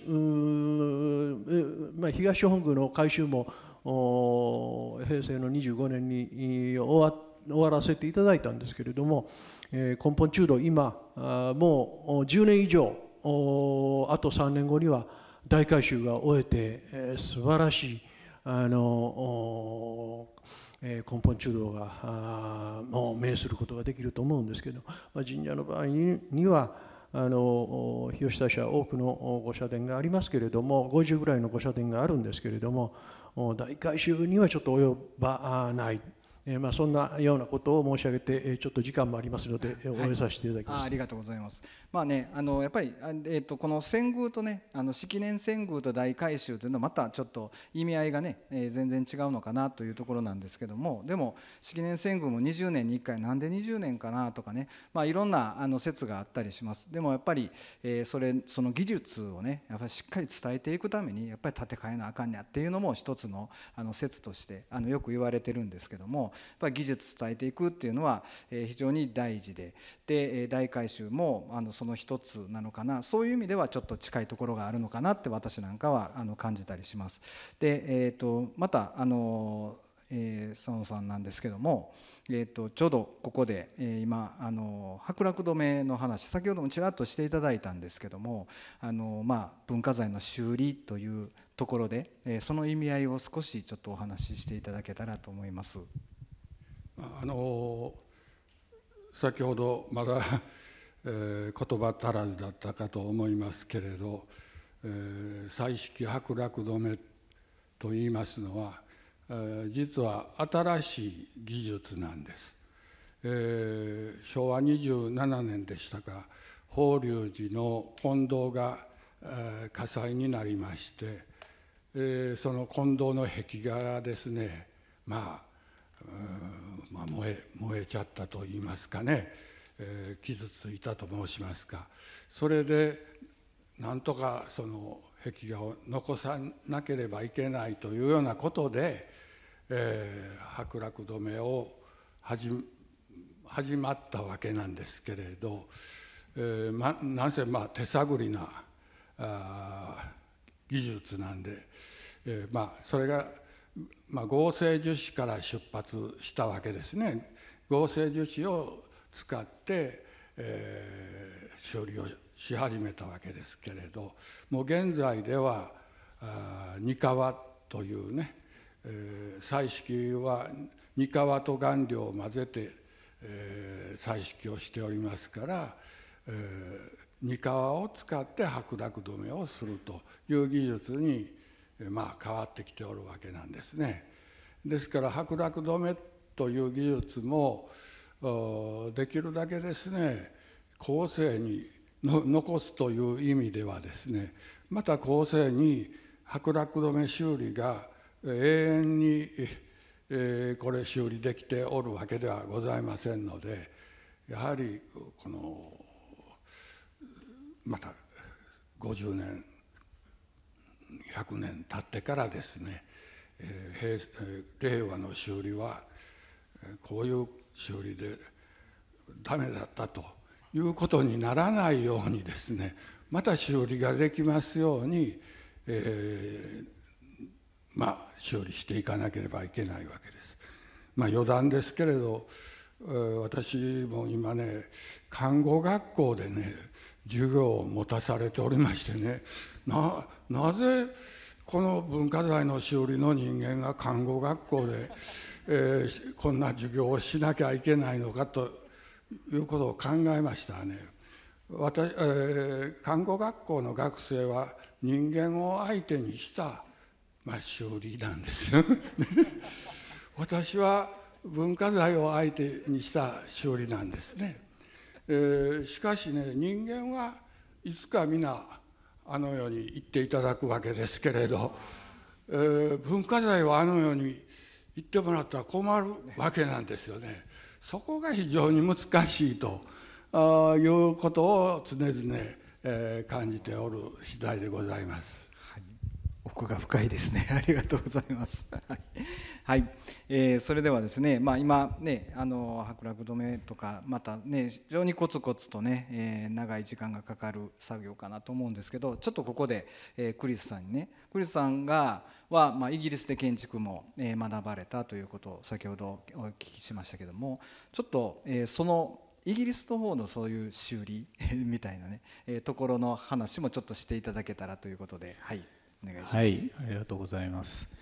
まあ、東本宮の改修も平成の25年に終わ終わらせていただいたんですけれども、えー、根本中道今もう10年以上あと3年後には大改修が終えて、えー、素晴らしいあの、えー、根本中道がもう面することができると思うんですけど、まあ、神社の場合にはあの日吉大社多くの御社殿がありますけれども50ぐらいの御社殿があるんですけれども大改修にはちょっと及ばないえー、まあ、そんなようなことを申し上げて、えちょっと時間もありますので、おー、させていただきます、はい、ありがとうございます。まあね、あのやっぱり、えっと、この遷宮とねあの式年遷宮と大改修というのはまたちょっと意味合いがね、えー、全然違うのかなというところなんですけどもでも式年遷宮も20年に1回なんで20年かなとかね、まあ、いろんなあの説があったりしますでもやっぱり、えー、それその技術をねやっぱりしっかり伝えていくためにやっぱり建て替えなあかんにゃっていうのも一つのあの説としてあのよく言われてるんですけどもぱ技術伝えていくっていうのは非常に大事でで大改修もあのその一つなのかなそういう意味ではちょっと近いところがあるのかなって私なんかはあの感じたりします。で、えーと、またあの、えー、佐野さんなんですけども、えーと、ちょうどここで、えー、今あの白楽止めの話先ほどもちらっとしていただいたんですけどもあの、まあ、文化財の修理というところで、えー、その意味合いを少しちょっとお話ししていただけたらと思います。あの先ほどまだ、えー、言葉足らずだったかと思いますけれど「えー、彩色白楽止め」と言いますのは、えー、実は新しい技術なんです。えー、昭和27年でしたか法隆寺の金堂が、えー、火災になりまして、えー、その金堂の壁画がですねまあまあ、燃え燃えちゃったと言いますかね、えー、傷ついたと申しますかそれでなんとかその壁画を残さなければいけないというようなことで、えー、白楽止めを始始まったわけなんですけれど、えーま、なんせまあ手探りなあ技術なんで、えー、まあそれがまあ、合成樹脂から出発したわけですね合成樹脂を使って、えー、修理をし始めたわけですけれどもう現在では二革というね、えー、彩色は二革と顔料を混ぜて、えー、彩色をしておりますから、えー、二を使って白濁止めをするという技術にまあ、変わってきておるわけなんですね。ですから白落止めという技術もできるだけですね後世に残すという意味ではですねまた後世に白落止め修理が永遠に、えー、これ修理できておるわけではございませんのでやはりこのまた50年100年経ってからですね、えー、令和の修理はこういう修理でダメだったということにならないようにですねまた修理ができますように、えー、まあ修理していかなければいけないわけです。まあ、余談ですけれど私も今ね看護学校でね授業を持たされておりましてねななぜこの文化財の修理の人間が看護学校で、えー、こんな授業をしなきゃいけないのかということを考えましたね。私えー、看護学校の学生は人間を相手にした、まあ、修理なんですよ。[LAUGHS] 私は文化財を相手にした修理なんですね。えー、しかしね人間はいつか皆あのように言っていただくわけですけれど、えー、文化財をあのように言ってもらったら困るわけなんですよね。そこが非常に難しいとあいうことを常々、えー、感じておる次第でございます。はい、奥が深いですね。[LAUGHS] ありがとうございます。はい、えー、それではですね、まあ、今ねあの白落止めとかまたね非常にコツコツとね、えー、長い時間がかかる作業かなと思うんですけどちょっとここで、えー、クリスさんにねクリスさんがは、まあ、イギリスで建築も、えー、学ばれたということを先ほどお聞きしましたけどもちょっと、えー、そのイギリスの方のそういう修理 [LAUGHS] みたいなね、えー、ところの話もちょっとしていただけたらということではいお願いします。はい、ありがとうございます。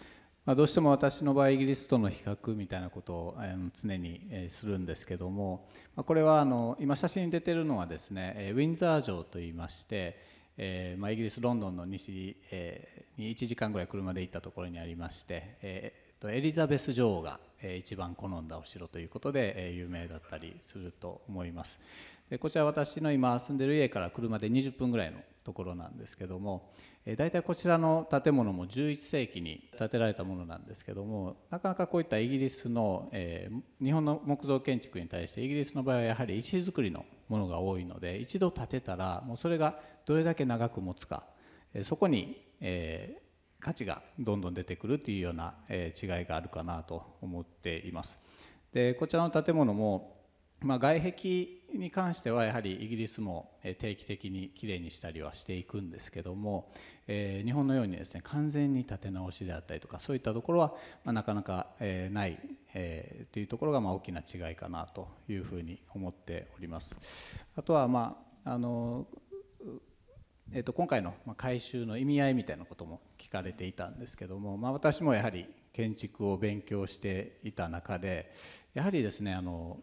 まあ、どうしても私の場合イギリスとの比較みたいなことを常にするんですけどもこれはあの今写真に出てるのはですねウィンザー城といいまして、えまイギリスロンドンの西に1時間ぐらい車で行ったところにありまして、えー、エリザベス女王が一番好んだお城ということで有名だったりすると思います。でこちら私の今住んでる家から車で20分ぐらいのところなんですけども、大体こちらの建物も11世紀に建てられたものなんですけどもなかなかこういったイギリスの、えー、日本の木造建築に対してイギリスの場合はやはり石造りのものが多いので一度建てたらもうそれがどれだけ長く持つか、えー、そこに、えー、価値がどんどん出てくるというような、え違いがあるかなと思っています。でこちらの建物もまあ、外壁に関してはやはりイギリスも定期的にきれいにしたりはしていくんですけども、えー、日本のようにですね完全に立て直しであったりとかそういったところは、まあ、なかなか、えー、ない、えー、というところがまあ大きな違いかなというふうに思っております。あとは、まああのえー、と今回の改修の意味合いみたいなことも聞かれていたんですけども、まあ、私もやはり建築を勉強していた中でやはりですねあの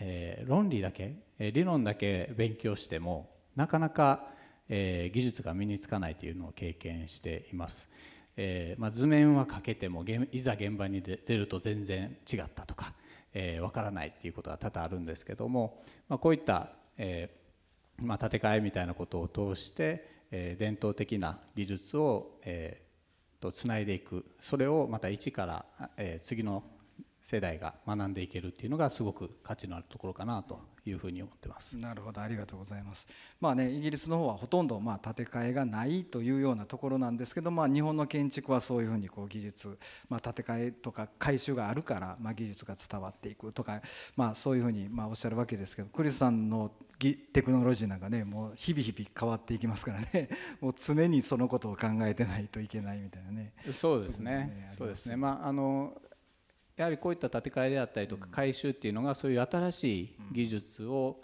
えー、論理だけ理論だけ勉強してもなかなか、えー、技術が身につかないというのを経験しています。えーまあ、図面は描けてもいざ現場に出ると全然違ったとか、えー、分からないっていうことが多々あるんですけども、まあ、こういった、えーまあ、建て替えみたいなことを通して、えー、伝統的な技術を、えー、とつないでいくそれをまた一から、えー、次の世代が学んでいけるっていうのがすごく価値のあるところかなというふうに思ってます。なるほどありがとうございます。まあねイギリスの方はほとんどまあ建て替えがないというようなところなんですけど、まあ日本の建築はそういうふうにこう技術まあ建て替えとか改修があるからまあ技術が伝わっていくとかまあそういうふうにまあおっしゃるわけですけど、クリスさんのテクノロジーなんかねもう日々日々変わっていきますからね [LAUGHS] もう常にそのことを考えてないといけないみたいなねそうですね、ね、そうですねまああのやはりこういった建て替えであったりとか改修っていうのがそういう新しい技術を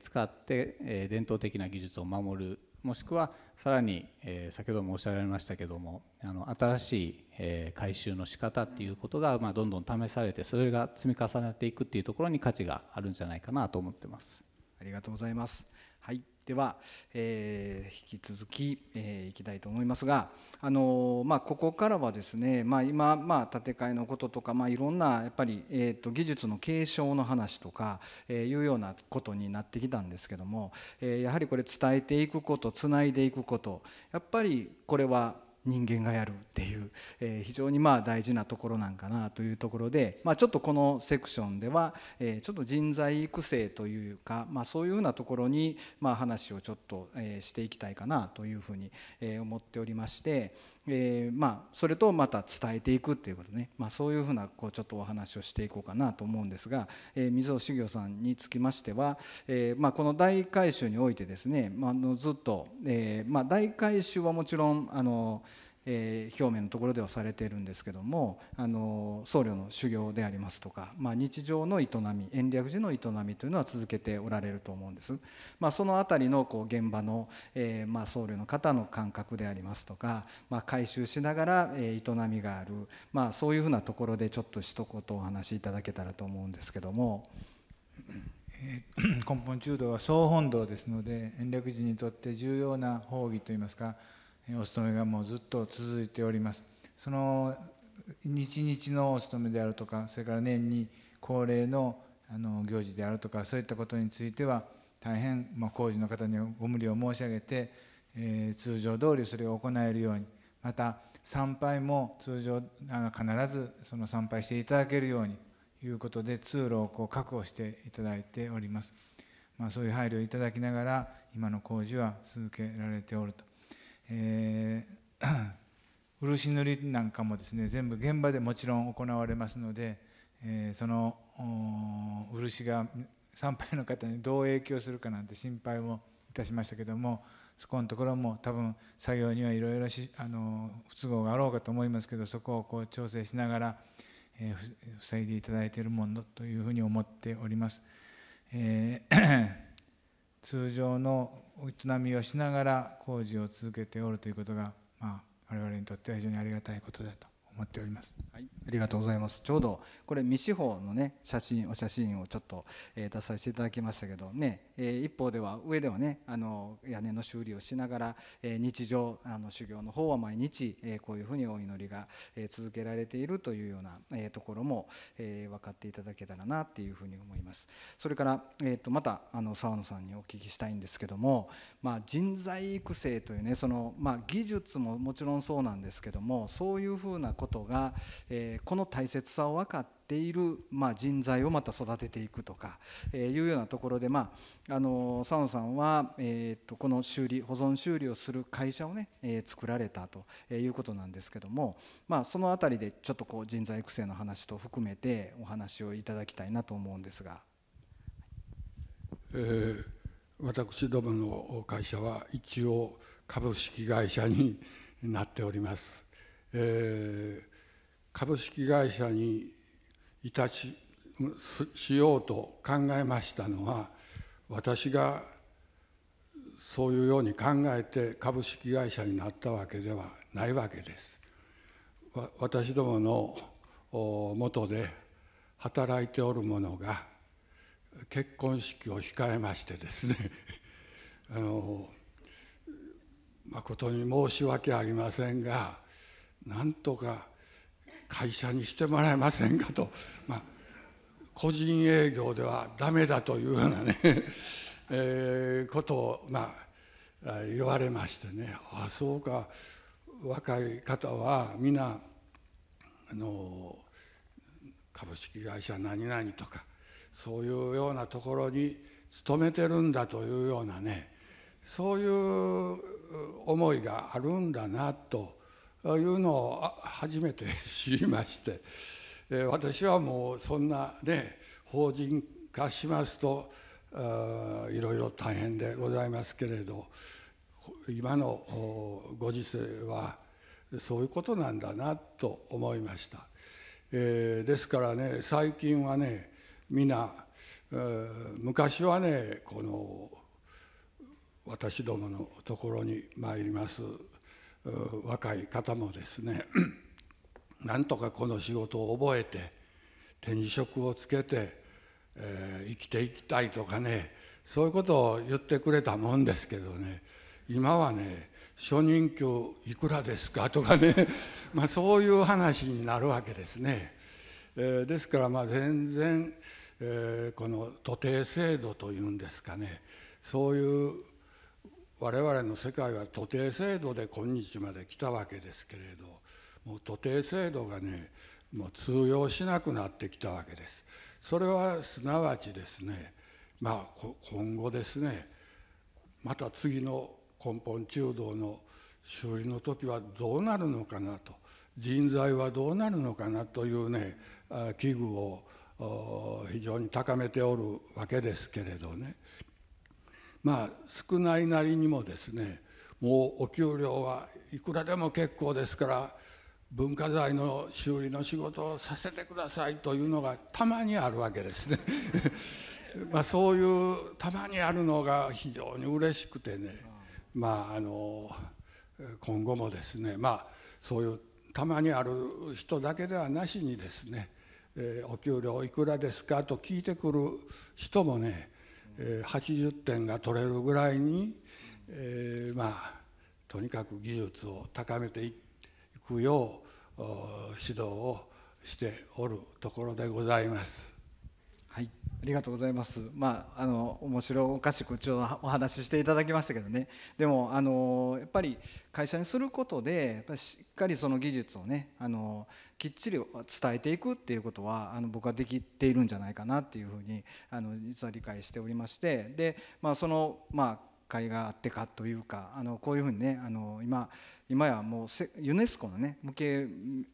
使って伝統的な技術を守るもしくはさらに先ほどもおっしゃられましたけどもあの新しい改修の仕方っていうことがまどんどん試されてそれが積み重なっていくっていうところに価値があるんじゃないかなと思ってます。ありがとうございます。はいでは、えー、引き続き、えー、いきたいと思いますが、あのー、まあ、ここからはですね、まあ、今、まあ、建て替えのこととか、まあ、いろんなやっぱり、えーと、技術の継承の話とか、えー、いうようなことになってきたんですけども、えー、やはりこれ伝えていくことつないでいくことやっぱりこれは人間がやるっていう、え非常にまあ大事なところなんかなというところで、まちょっとこのセクションでは、えちょっと人材育成というか、まそういうふうなところに、ま話をちょっと、えしていきたいかなというふうに、え思っておりまして。えー、まあ、それとまた伝えていくっていうことね、まあ、そういうふうなこうちょっとお話をしていこうかなと思うんですが、えー、水尾修行さんにつきましては、えー、まあ、この大改修においてですね、まあ、のずっと、えま大改修はもちろんあのえ表面のところではされているんですけどもあの僧侶の修行でありますとか、まあ、日常の営み延暦寺の営みというのは続けておられると思うんです、まあ、その辺りのこう現場の、えー、まあ、僧侶の方の感覚でありますとか、まあ、回収しながら、え営みがある、まあ、そういうふうなところでちょっと一言お話しいただけたらと思うんですけども。[CLEARS THROAT] 根本中道は総本堂ですので延暦寺にとって重要な法義といいますかお勤めがもうずっと続いておりますその日日のお勤めであるとかそれから年に恒例のあの行事であるとかそういったことについては大変、まあ、工事の方にご無理を申し上げて、えー、通常通りそれを行えるようにまた参拝も通常あの必ずその参拝していただけるようにということで通路をこう確保していただいております、まあ、そういう配慮をいただきながら今の工事は続けられておるとえー、[CLEARS THROAT] 漆塗りなんかもですね全部現場でもちろん行われますので、えー、その漆が参拝の方にどう影響するかなんて心配をいたしましたけどもそこのところも多分作業にはいろいろ不都合があろうかと思いますけどそこをこう調整しながら、えー、塞いでいただいているものというふうに思っております。えー [CLEARS THROAT] 通常のお営みをしながら工事を続けておるということが、まあ、我々にとっては非常にありがたいことだと思っております。はい、ありがとうございます。ちょうどこれ未司法のね写真お写真をちょっと、えー、出させていただきましたけどね、えー、一方では上ではねあの屋根の修理をしながら、えー、日常あの修行の方は毎日、えこういうふうにお祈りが、え続けられているというような、えところも、え分かっていただけたらなっていうふうに思います。それから、えーと、またあの澤野さんにお聞きしたいんですけども、まあ、人材育成というねその、まあ、技術ももちろんそうなんですけどもそういうふうなことことが、えこの大切さを分かっている、まあ、人材をまた育てていくとか、えいうようなところで、まあ、あの佐野さんは、えー、とこの修理保存修理をする会社をね、え作られたということなんですけども、まあ、その辺りでちょっとこう人材育成の話と含めてお話をいただきたいなと思うんですが。えー、私どもの会社は一応株式会社になっております。えー、株式会社にいたししようと考えましたのは私がそういうように考えて株式会社になったわけではないわけです。私どものもとで働いておる者が結婚式を控えましてですね [LAUGHS] あの誠に申し訳ありませんがなんとか会社にしてもらえませんかと、まあ、個人営業ではダメだというようなね [LAUGHS] えー、ことを、まあ、言われましてねああそうか若い方は皆あの株式会社何々とかそういうようなところに勤めてるんだというようなねそういう思いがあるんだなというのを初めて知りまして、え私はもうそんなね法人化しますといろいろ大変でございますけれど今のご時世はそういうことなんだなと思いました、えですからね最近はね皆、え昔はねこの私どものところに参ります若い方もですね [CLEARS THROAT] なんとかこの仕事を覚えて手に職をつけて、えー、生きていきたいとかねそういうことを言ってくれたもんですけどね今はね初任給いくらですか [LAUGHS] とかねまあそういう話になるわけですね。えー、ですからまあ全然、えー、この徒弟制度というんですかねそういう我々の世界は徒弟制度で今日まで来たわけですけれどもう徒弟制度がねもう通用しなくなってきたわけです。それはすなわちですねまあ今後ですねまた次の根本中道の修理の時はどうなるのかなと人材はどうなるのかなというね危惧を非常に高めておるわけですけれどね。まあ少ないなりにもですねもうお給料はいくらでも結構ですから文化財の修理の仕事をさせてくださいというのがたまにあるわけですね [LAUGHS] まあそういうたまにあるのが非常に嬉しくてねまああの今後もですねまあそういうたまにある人だけではなしにですね、えー、お給料いくらですかと聞いてくる人もね80点が取れるぐらいに、えー、まあとにかく技術を高めていくよう指導をしておるところでございます。はいありがとうございます。まあ、あの面白おかしくちょお話ししていただきましたけどね。でもあのやっぱり会社にすることでやっぱりしっかりその技術をねあのきっちり伝えていくっていうことはあの僕はできているんじゃないかなっていうふうにあの実は理解しておりましてでまあそのまあ会があってかというかあのこういうふうにねあの今今やもうユネスコのね無形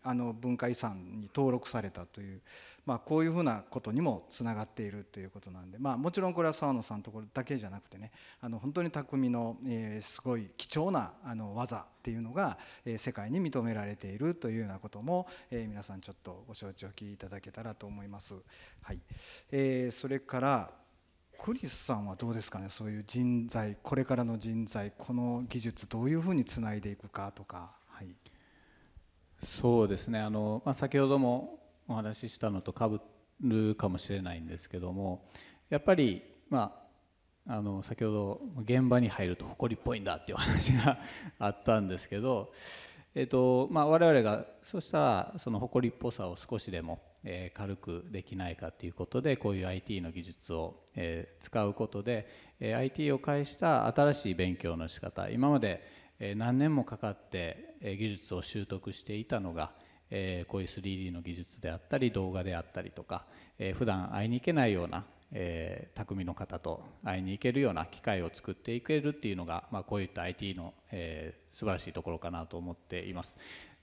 あの文化遺産に登録されたというまあ、こういうふうなことにもつながっているということなんで、まあ、もちろんこれは澤野さんのところだけじゃなくてねあの本当に匠の、えすごい貴重なあの技っていうのが、え世界に認められているというようなことも、え皆さんちょっとご承知おきいただけたらと思います。はいえー、それからクリスさんはどうですかねそういう人材これからの人材この技術どういうふうにつないでいくかとか。はいそうですねあの、まあ、先ほどもお話ししたのとかぶるかもしれないんですけどもやっぱりまああの先ほど現場に入ると誇りっぽいんだっていう話があったんですけど、えーとまあ、我々がそうしたらその誇りっぽさを少しでも、えー、軽くできないかということでこういう IT の技術を、えー、使うことで、えー、IT を介した新しい勉強の仕方今まで何年もかかって技術を習得していたのがえこういう 3D の技術であったり動画であったりとか、えー、普段会いに行けないような、えー、匠の方と会いに行けるような機会を作っていけるっていうのが、まあ、こういった IT の、えー、素晴らしいところかなと思っています。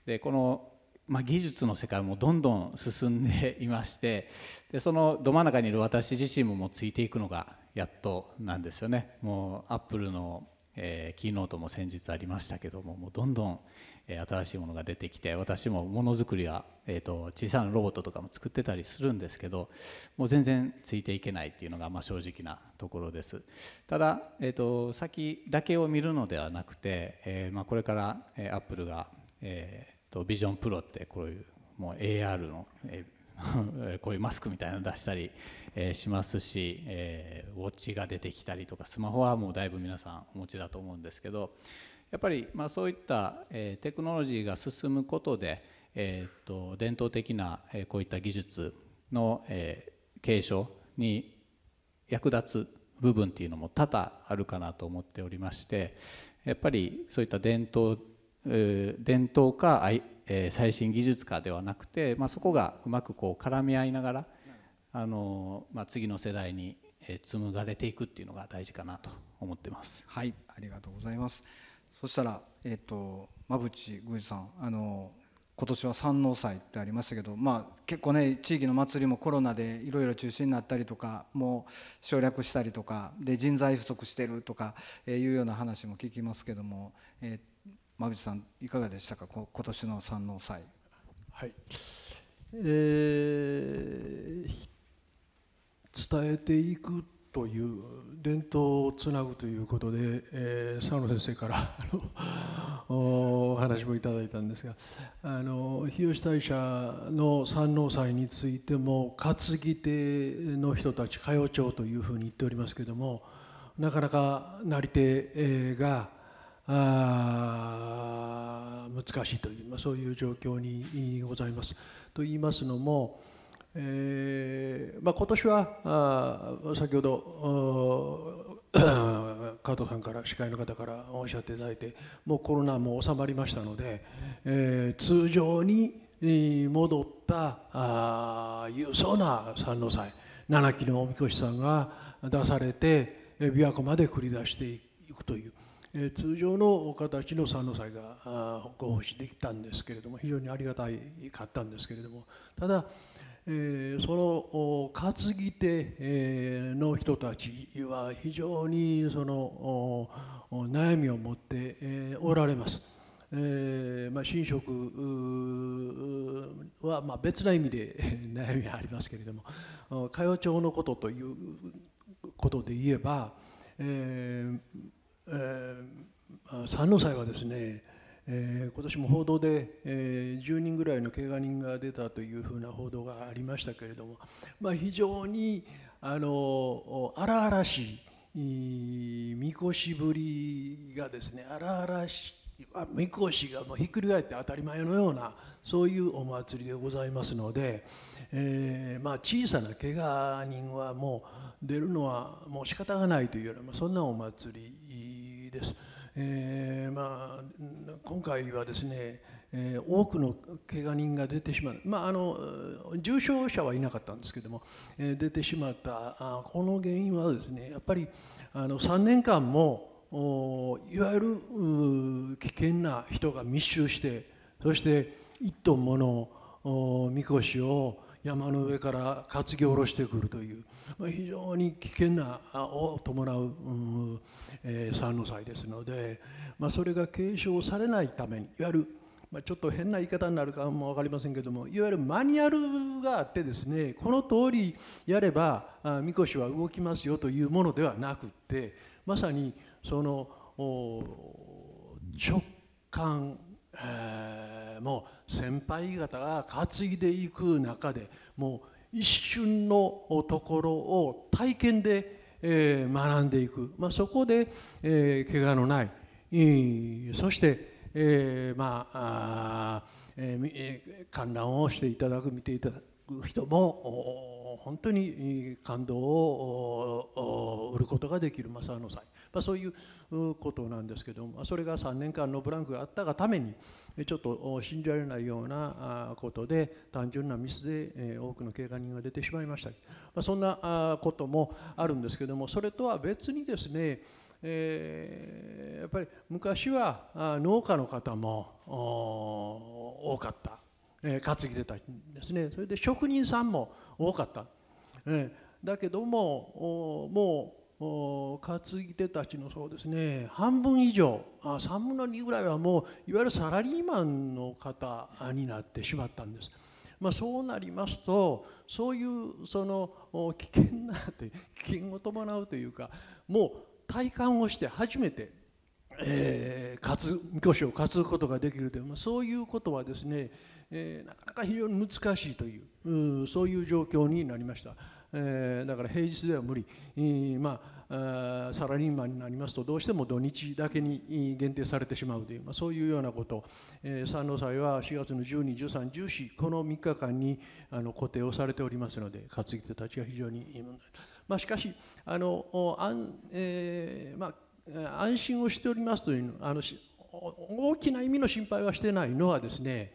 でこのまあ、技術の世界もどんどん進んでいましてでそのど真ん中にいる私自身ももうついていくのがやっとなんですよねもうアップルの、えー、キーノートも先日ありましたけどももうどんどん、新しいものが出てきて私もものづくりは、えーと、小さなロボットとかも作ってたりするんですけどもう全然ついていけないっていうのが、まあ、正直なところですただ、えーと、先だけを見るのではなくて、えー、まあ、これから、えー、アップルが、えーと、ビジョンプロってこういうもう AR の、えー [LAUGHS] こういうマスクみたいなの出したり、えしますし、えー、ウォッチが出てきたりとかスマホはもうだいぶ皆さんお持ちだと思うんですけどやっぱりまあそういった、えー、テクノロジーが進むことで、えー、っと伝統的な、えー、こういった技術の、えー、継承に役立つ部分っていうのも多々あるかなと思っておりましてやっぱりそういった伝統、えー、伝統か、えー、最新技術かではなくて、まあ、そこがうまくこう絡み合いながらあの、まあ、次の世代に紡がれていくっていうのが大事かなと思ってます。はいありがとうございます。そしたら、えーと、馬淵宮司さんあの今年は山王祭ってありましたけど、まあ、結構ね地域の祭りもコロナでいろいろ中止になったりとかもう省略したりとかで人材不足してるとか、えー、いうような話も聞きますけども、えー、馬淵さんいかがでしたかこ今年の山王祭。はいえー、伝えていくという伝統をつなぐということで、えー、佐野先生から [LAUGHS] お話もいただいたんですがあの日吉大社の三能祭についても担ぎ手の人たち歌謡町というふうに言っておりますけれどもなかなかなり手があ難しいという、まあ、そういう状況にございます。と言いますのもえーまあ、今年はあ先ほど [COUGHS] 加藤さんから司会の方からおっしゃっていただいてもうコロナも収まりましたので、えー、通常に戻ったあ勇壮な三の祭七期のおみこしさんが出されて琵琶湖まで繰り出していくという。え通常の形の三の祭がご奉仕できたんですけれども非常にありがたいかったんですけれどもただ、えー、その担ぎ手、えー、の人たちは非常にその悩みを持って、えー、おられます。えーまあ、神職は、まあ、別な意味で [LAUGHS] 悩みがありますけれども歌謡帳のことということで言えば、えーえー、三の祭はですねえー、今年も報道で、えー、10人ぐらいのけが人が出たというふうな報道がありましたけれども、まあ、非常にあの荒々しいみこしぶりがですね荒々しいみこしがもうひっくり返って当たり前のようなそういうお祭りでございますので、えー、まあ、小さなけが人はもう出るのはもう仕方がないというような、まあ、そんなお祭りです。えー、まあ、今回はですね、えー、多くのけが人が出てしまう、まあ、あの重症者はいなかったんですけども、えー、出てしまったあこの原因はですねやっぱりあの3年間もいわゆる危険な人が密集してそして1トンものみこしを山の上から担ぎ下ろしてくるという、まあ、非常に危険なを伴う、うえー、3ですので、まあ、それが継承されないためにいわゆる、まあ、ちょっと変な言い方になるかも分かりませんけどもいわゆるマニュアルがあってですねこの通りやればみこしは動きますよというものではなくってまさにその直感、えー、もう先輩方が担いでいく中でもう一瞬のところを体験でえー、学んでいく、まあ、そこで、えー、怪我のない、えー、そして、えー、まあえー、観覧をしていただく見ていただく人も本当に感動を売ることができる正野ーの祭、まあ、そういうことなんですけどもそれが3年間のブランクがあったがために、ちょっと信じられないようなことで単純なミスで多くのけが人が出てしまいましたそんなこともあるんですけどもそれとは別にですねえー、やっぱり昔は農家の方も多かった、えー、担ぎ出たんですねそれで職人さんも多かった、えー、だけどもも担ぎ手たちのそうですね半分以上あ3分の2ぐらいはもういわゆるサラリーマンの方になってしまったんです。まあ、そうなりますとそういうその危険な危険を伴うというかもう体感をして初めて、えー、担みこしを担ぐことができるという、まあ、そういうことはですね、えー、なかなか非常に難しいという、うん、そういう状況になりました。えー、だから平日では無理、えー、まあ、サラリーマンになりますとどうしても土日だけに限定されてしまうという、まあ、そういうようなこと、えー、王祭は4月の12、13、14この3日間にあの固定をされておりますので担ぎ手たちが非常にいいまあ、しかしあのあん、えーまあ、安心をしておりますというあの大きな意味の心配はしてないのはですね、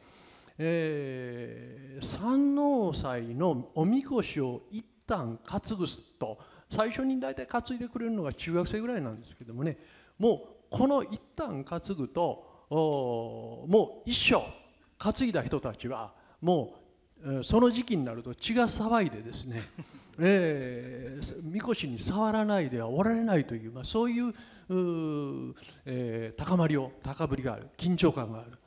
えー、王祭のおみこしを一旦担ぐと最初に大体担いでくれるのが中学生ぐらいなんですけどもねもうこの一旦担ぐともう一生担いだ人たちはもうその時期になると血が騒いでですね [LAUGHS] えー、みこしに触らないではおられないという、まあ、そういうう、えー、高まりを高ぶりがある緊張感がある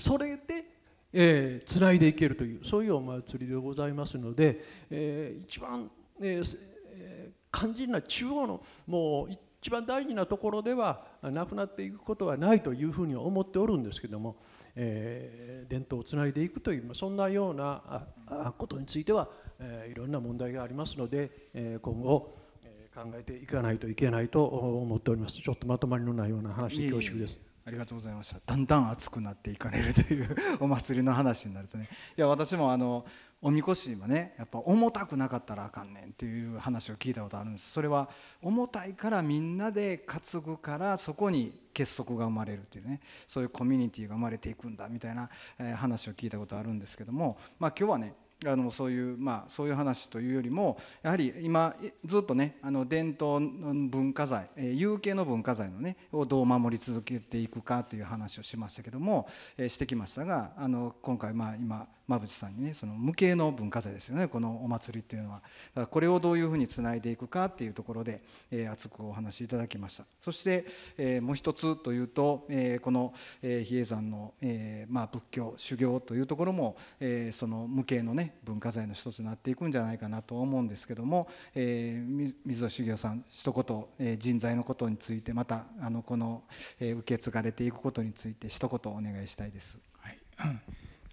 それでえー、つないでいけるというそういうお祭りでございますので、えー、一番、えー、肝心な中央のもう一番大事なところではなくなっていくことはないというふうに思っておるんですけども、えー、伝統をつないでいくというそんなようなことについては、えー、いろんな問題がありますので、えー、今後、え考えていかないといけないと思っております。ちょっとまとまりのないような話で恐縮です。いいありがとうございましただんだん暑くなっていかれるというお祭りの話になるとねいや私もあのおみこしはねやっぱ重たくなかったらあかんねんっていう話を聞いたことあるんですそれは重たいからみんなで担ぐからそこに結束が生まれるっていうねそういうコミュニティが生まれていくんだみたいな話を聞いたことあるんですけどもまあ今日はねあのそういうまあそういう話というよりもやはり今ずっとねあの伝統文化財有形の文化財のねをどう守り続けていくかという話をしましたけどもしてきましたがあの今回まあ今馬渕さんにねその無形の文化財ですよねこのお祭りっていうのはだからこれをどういうふうにつないでいくかっていうところで、えー、熱くお話しいただきましたそして、えー、もう一つというと、えー、この、えー、比叡山の、えーまあ、仏教修行というところも、えー、その無形のね文化財の一つになっていくんじゃないかなと思うんですけども、えー、水尾修行さん一言、えー、人材のことについてまたあのこの、えー、受け継がれていくことについて一言お願いしたいです。はい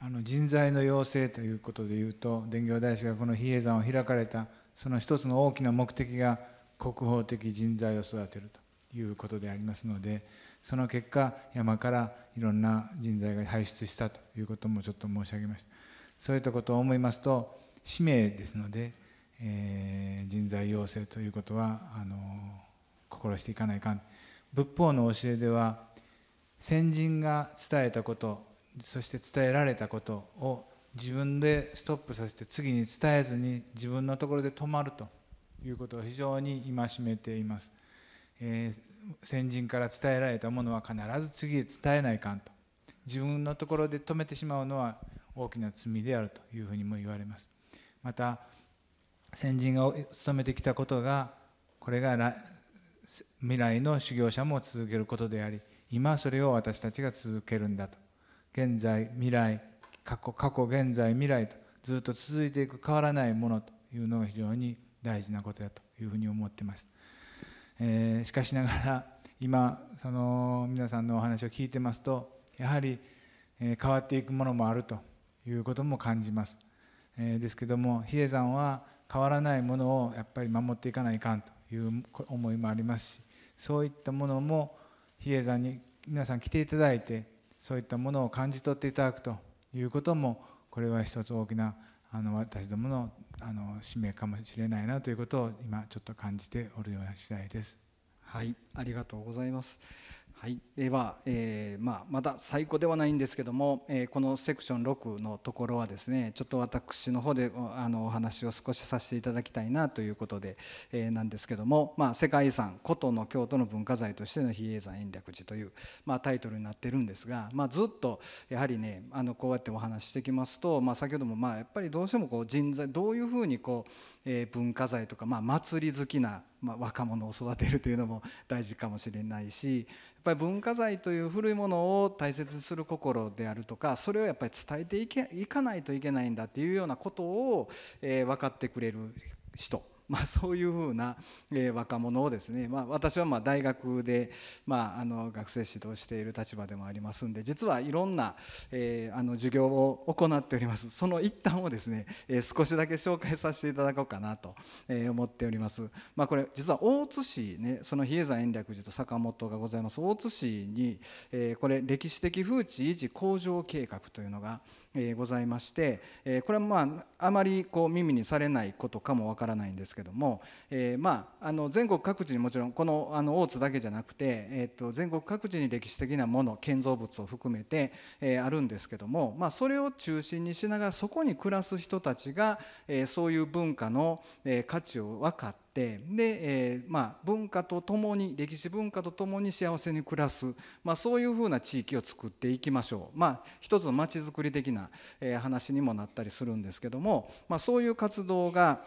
あの人材の養成ということでいうと伝教大師がこの比叡山を開かれたその一つの大きな目的が国宝的人材を育てるということでありますのでその結果山からいろんな人材が輩出したということもちょっと申し上げましたそういったことを思いますと使命ですので、えー、人材養成ということはあの心していかないかん仏法の教えでは先人が伝えたことそして伝えられたことを自分でストップさせて次に伝えずに自分のところで止まるということを非常に戒めています、えー、先人から伝えられたものは必ず次へ伝えないかんと自分のところで止めてしまうのは大きな罪であるというふうにも言われますまた先人が務めてきたことがこれが未来の修行者も続けることであり今それを私たちが続けるんだと現在未来過去過去現在未来とずっと続いていく変わらないものというのが非常に大事なことだというふうに思ってます、えー、しかしながら今その皆さんのお話を聞いてますとやはり、え変わっていくものもあるということも感じます、えー、ですけども比叡山は変わらないものをやっぱり守っていかないかんという思いもありますしそういったものも比叡山に皆さん来ていただいてそういったものを感じ取っていただくということもこれは一つ大きなあの私どものあの使命かもしれないなということを今ちょっと感じておるような次第です。はい、ありがとうございます。はい、では、えー、まあ、まだ最高ではないんですけども、えー、このセクション6のところはですねちょっと私の方であのお話を少しさせていただきたいなということで、えー、なんですけども、まあ、世界遺産古都の京都の文化財としての比叡山延暦寺という、まあ、タイトルになってるんですが、まあ、ずっとやはりねあのこうやってお話ししてきますと、まあ、先ほどもまあやっぱりどうしてもこう人材どういうふうにこうえ文化財とか、まあ、祭り好きな、ま若者を育てるというのも大事かもしれないし、ぱり文化財という古いものを大切にする心であるとかそれをやっぱり伝えていけいかないといけないんだっていうようなことを、えー、分かってくれる人まあ、[LAUGHS] そういうふうな、え若者をですね、まあ、私はま大学で、まあ、あの学生指導している立場でもありますんで実はいろんな、えあの授業を行っておりますその一端をですね、え少しだけ紹介させていただこうかなと、え思っております、まあ、これ実は大津市ねその比叡山延暦寺と坂本がございます大津市に、えこれ歴史的風地維持向上計画というのが、えございまして、えこれはまああまりこう耳にされないことかもわからないんですけども、えまあ、あの全国各地にもちろんこのあの大津だけじゃなくて、えと全国各地に歴史的なもの建造物を含めて、えあるんですけども、まあ、それを中心にしながらそこに暮らす人たちが、えそういう文化の、え価値を分かってってで、えー、まあ、文化とともに歴史文化とともに幸せに暮らす、まあ、そういうふうな地域を作っていきましょう、まあ、一つのまちづくり的な、え話にもなったりするんですけども、まあ、そういう活動が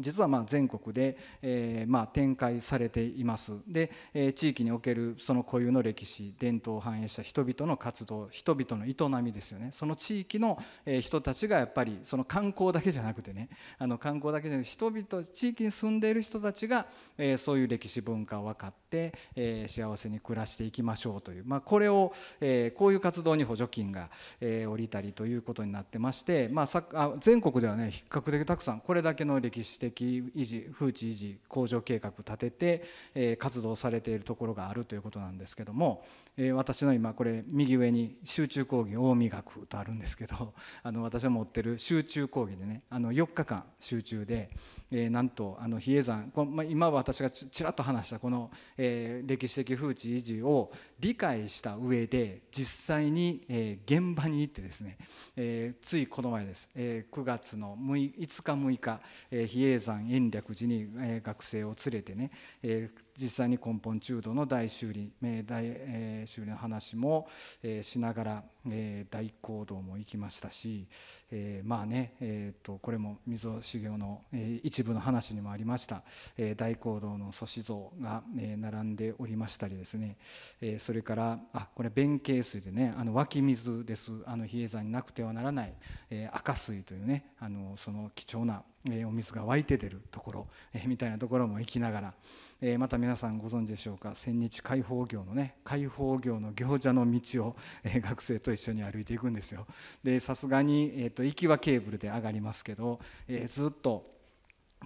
実はま全国で、えま展開されていますで、え地域におけるその固有の歴史伝統を反映した人々の活動人々の営みですよねその地域の、え人たちがやっぱりその観光だけじゃなくてねあの観光だけじゃなくて人々地域に住んでいる人たちが、えそういう歴史文化を分かって、え幸せに暮らしていきましょうという、まこれを、えこういう活動に補助金が、え下りたりということになってまして、まあ、全国ではね比較的たくさんこれだけの歴史的績維持風地維持向上計画立てて、え活動されているところがあるということなんですけども、え私の今これ右上に「集中講義大磨く」とあるんですけど [LAUGHS] あの私が持ってる集中講義でねあの4日間集中で。えなんとあの比叡山この、今私がちらっと話したこの、え歴史的風致維持を理解した上で実際に、え現場に行ってですね、えついこの前です、え9月の 6, 5日6日、え比叡山延暦寺に、え学生を連れてね、えー実際に根本中土の大修理大、え修理の話も、えしながら、え大行動も行きましたし、えまあね、えと、これも溝修行の、え一部の話にもありました、え大行動の祖師像が、え並んでおりましたりですね、えそれからあこれ弁慶水でねあの湧き水ですあの比叡山になくてはならない、え赤水というねあのその貴重な、えお水が湧いて出るところ、えみたいなところも行きながら。えー、また皆さんご存知でしょうか千日開放業のね開放業の行者の道を、えー、学生と一緒に歩いていくんですよでさすがに、えーと、行きはケーブルで上がりますけど、えー、ずっと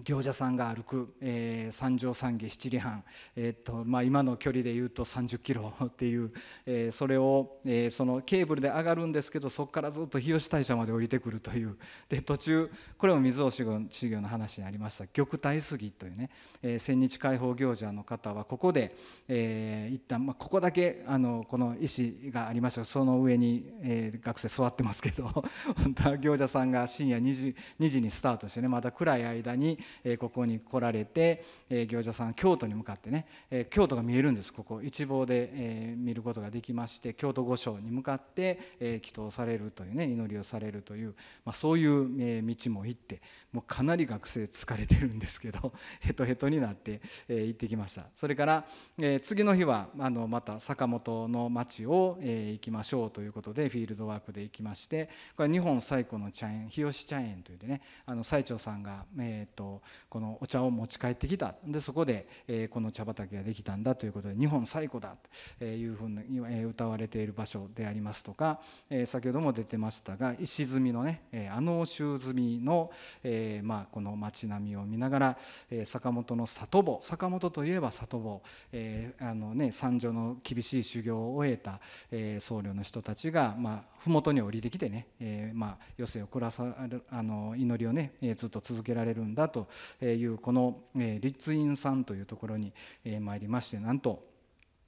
行者さんが歩く、えー、三条三下七里半、えーとまあ、今の距離でいうと30キロっていう、えー、それを、えー、そのケーブルで上がるんですけどそこからずっと日吉大社まで降りてくるというで途中これも水尾修行修行の話にありました玉体杉というね、えー、千日解放行者の方はここで、えー、一旦、まあ、ここだけあのこの石がありましたその上に、えー、学生座ってますけど [LAUGHS] 本当は行者さんが深夜2時 ,2 時にスタートしてねまだ暗い間にえここに来られて、え行者さん京都に向かってね、え京都が見えるんですここ一望で、え見ることができまして京都御所に向かって、え祈祷されるというね祈りをされるという、まそういう、え道も行ってもうかなり学生疲れてるんですけど [LAUGHS] ヘトヘトになって、え行ってきましたそれから、え次の日はあのまた坂本の町を、え行きましょうということでフィールドワークで行きましてこれ日本最古の茶園日吉茶園というでねあの最澄さんが、えーとこのお茶を持ち帰ってきたでそこで、えこの茶畑ができたんだということで日本最古だというふうに、え歌われている場所でありますとか、え先ほども出てましたが石積みのね、えあの州積みの、えまこの街並みを見ながら、え坂本の里坊坂本といえば里坊、えあのね、三女の厳しい修行を終えた、え僧侶の人たちが、まあ、麓に降りてきてね、えま余生を暮らさあの祈りをね、えずっと続けられるんだとというこの立院さんというところに参りましてなんと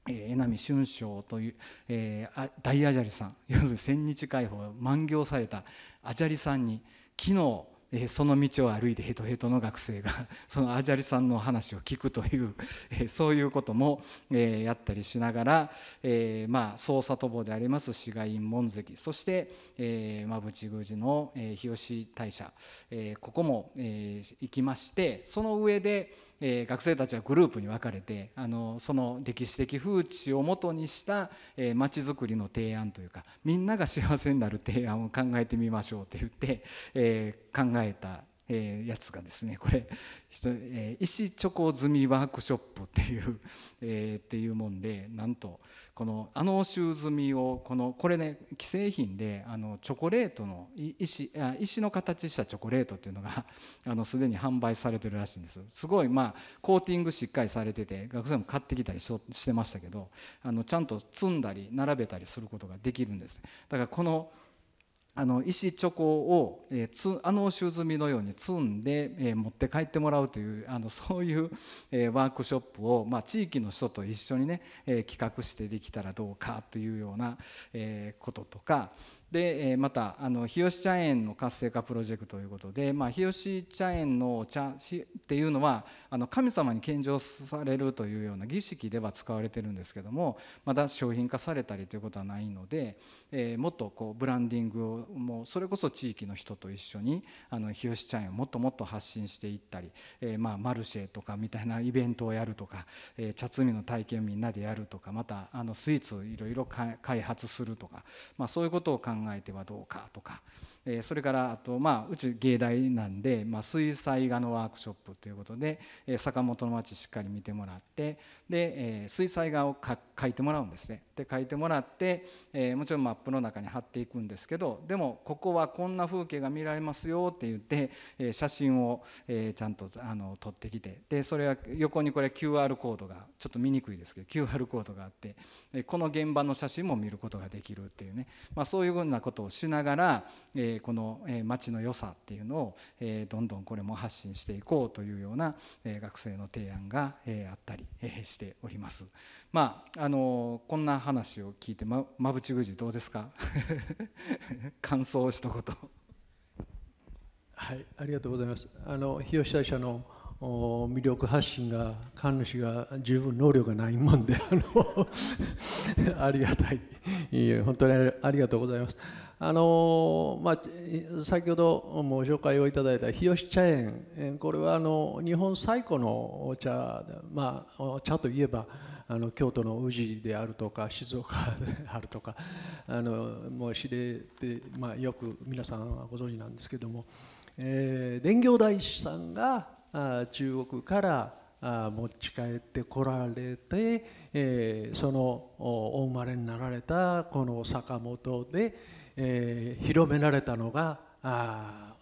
江波俊章という、え大アジャリさん要するに千日解放満行されたアジャリさんに昨日その道を歩いてヘトヘトの学生が [LAUGHS] そのアジャリさんの話を聞くというそういうこともやったりしながらまあ捜査徒坊であります志賀院門跡そしてま淵宮司の日吉大社ここも行きましてその上でえ学生たちはグループに分かれてあのその歴史的風知をもとにしたまち、えー、づくりの提案というかみんなが幸せになる提案を考えてみましょうと言って、え考えたえー、やつがですねこれ、石チョコ積みワークショップっていう、えー、っていうもんでなんとこのあのシュ積みをこのこれね既製品であのチョコレートの石あ石の形したチョコレートっていうのが [LAUGHS] あのすでに販売されてるらしいんですすごいまあコーティングしっかりされてて学生も買ってきたりししてましたけどあのちゃんと積んだり並べたりすることができるんですだからこのあの石チョコを、えー、つあのシューズミのように積んで、えー、持って帰ってもらうというあの [LAUGHS] そういう、えー、ワークショップを、まあ、地域の人と一緒にね、え企画してできたらどうかというような、えこととかで、えまたあの日吉茶園の活性化プロジェクトということで、まあ、日吉茶園の茶っていうのはあの神様に献上されるというような儀式では使われてるんですけどもまだ商品化されたりということはないのでえもっとこうブランディングをもうそれこそ地域の人と一緒にあの日吉茶園をもっともっと発信していったり、えまあマルシェとかみたいなイベントをやるとか、え茶摘みの体験みんなでやるとかまたあのスイーツいろいろ開発するとか、まあ、そういうことを考えてはどうかとか。えそれからあと、まあ、うち芸大なんで、まあ、水彩画のワークショップということで、え坂本の町しっかり見てもらってで、え水彩画を描いてもらうんですねって書いてもらって、えー、もちろんマップの中に貼っていくんですけどでもここはこんな風景が見られますよって言って、えー、写真を、えー、ちゃんとあの撮ってきてでそれは横にこれ QR コードがちょっと見にくいですけど QR コードがあって、えこの現場の写真も見ることができるっていうね、まあ、そういうふうなことをしながら、えこの街の良さっていうのを、えどんどんこれも発信していこうというような、え学生の提案が、えあったり、えしております。まあ、あのこんな話を聞いてまぶち宮司どうですか [LAUGHS] 感想を一言はいありがとうございますあの日吉大社の魅力発信が神主が十分能力がないもんで [LAUGHS] あのありがたい本当にありがとうございますあのまあ、先ほども紹介をいただいた日吉茶園これはあの日本最古のお茶、まあ、茶といえばあの京都の宇治であるとか静岡であるとか [LAUGHS] あのもう知れて、まあ、よく皆さんはご存知なんですけども、えー、伝行大師さんがあ中国からあ持ち帰ってこられて、えー、そのお生まれになられたこの坂本で、えー、広められたのがあ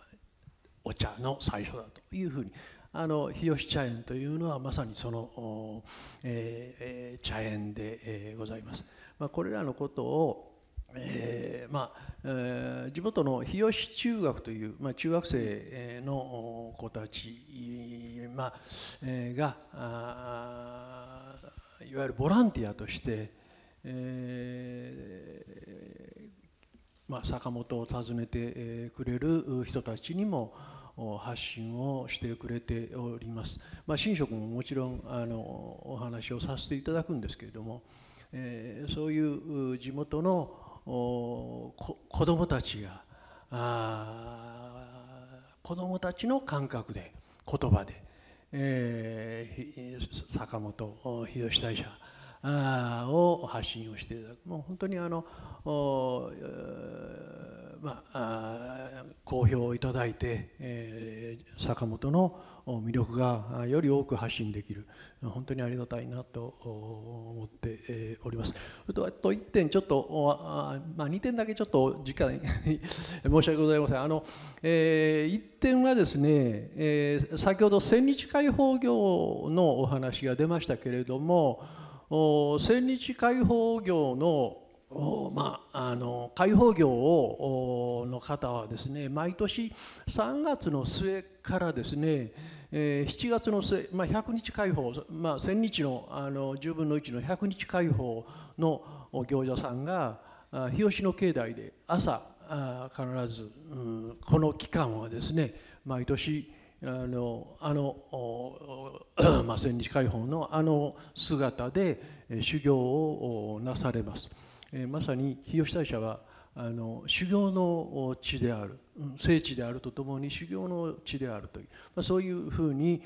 お茶の最初だというふうにあの日吉茶園というのはまさにその、えー、茶園で、えー、ございます。まあ、これらのことをえー、まあ、えー、地元の日吉中学という、まあ、中学生の子たち、まあえー、がいわゆるボランティアとして、えーまあ、坂本を訪ねてくれる人たちにも、発信をしてくれております。まあ、神職ももちろんあのお話をさせていただくんですけれども、えー、そういう地元の子どもたちが子どもたちの感覚で言葉で、えー、坂本秀吉大社を発信をしていただくもう本当にあのまあ、好評をいただいて、えー、坂本の魅力がより多く発信できる本当にありがたいなと思っております。あと1点ちょっと、まあ、2点だけちょっと時間 [LAUGHS] 申し訳ございませんあの、えー、1点はですね、えー、先ほど千日開放業のお話が出ましたけれども千日開放業のおまあ、あの開放業をの方はですね毎年3月の末からですね、えー、7月の末、まあ、100日開放、まあ、1000日のあの10分の1の100日開放の行者さんがあ日吉の境内で朝あ必ず、うん、この期間はですね毎年あのあの、まあ、千日開放のあの姿で修行をなされます。えまさに日吉大社はあの修行の地である、聖地であるとともに修行の地であるという、まあ、そういうふうに、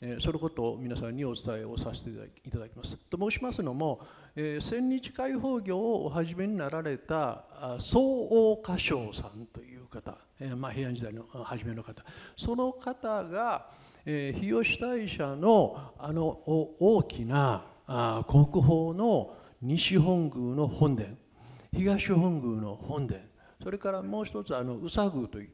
えそのことを皆さんにお伝えをさせていただきます。と申しますのも、え千日開放業をお始めになられた総王歌唱さんという方、えまあ、平安時代の初めの方その方が、え日吉大社のあの大きな国宝の「西本宮の本殿東本宮の本殿それからもう一つあの宇佐宮とい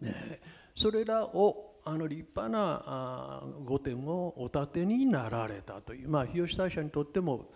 う、ね、それらをあの立派な御殿をお建てになられたという、まあ、日吉大社にとっても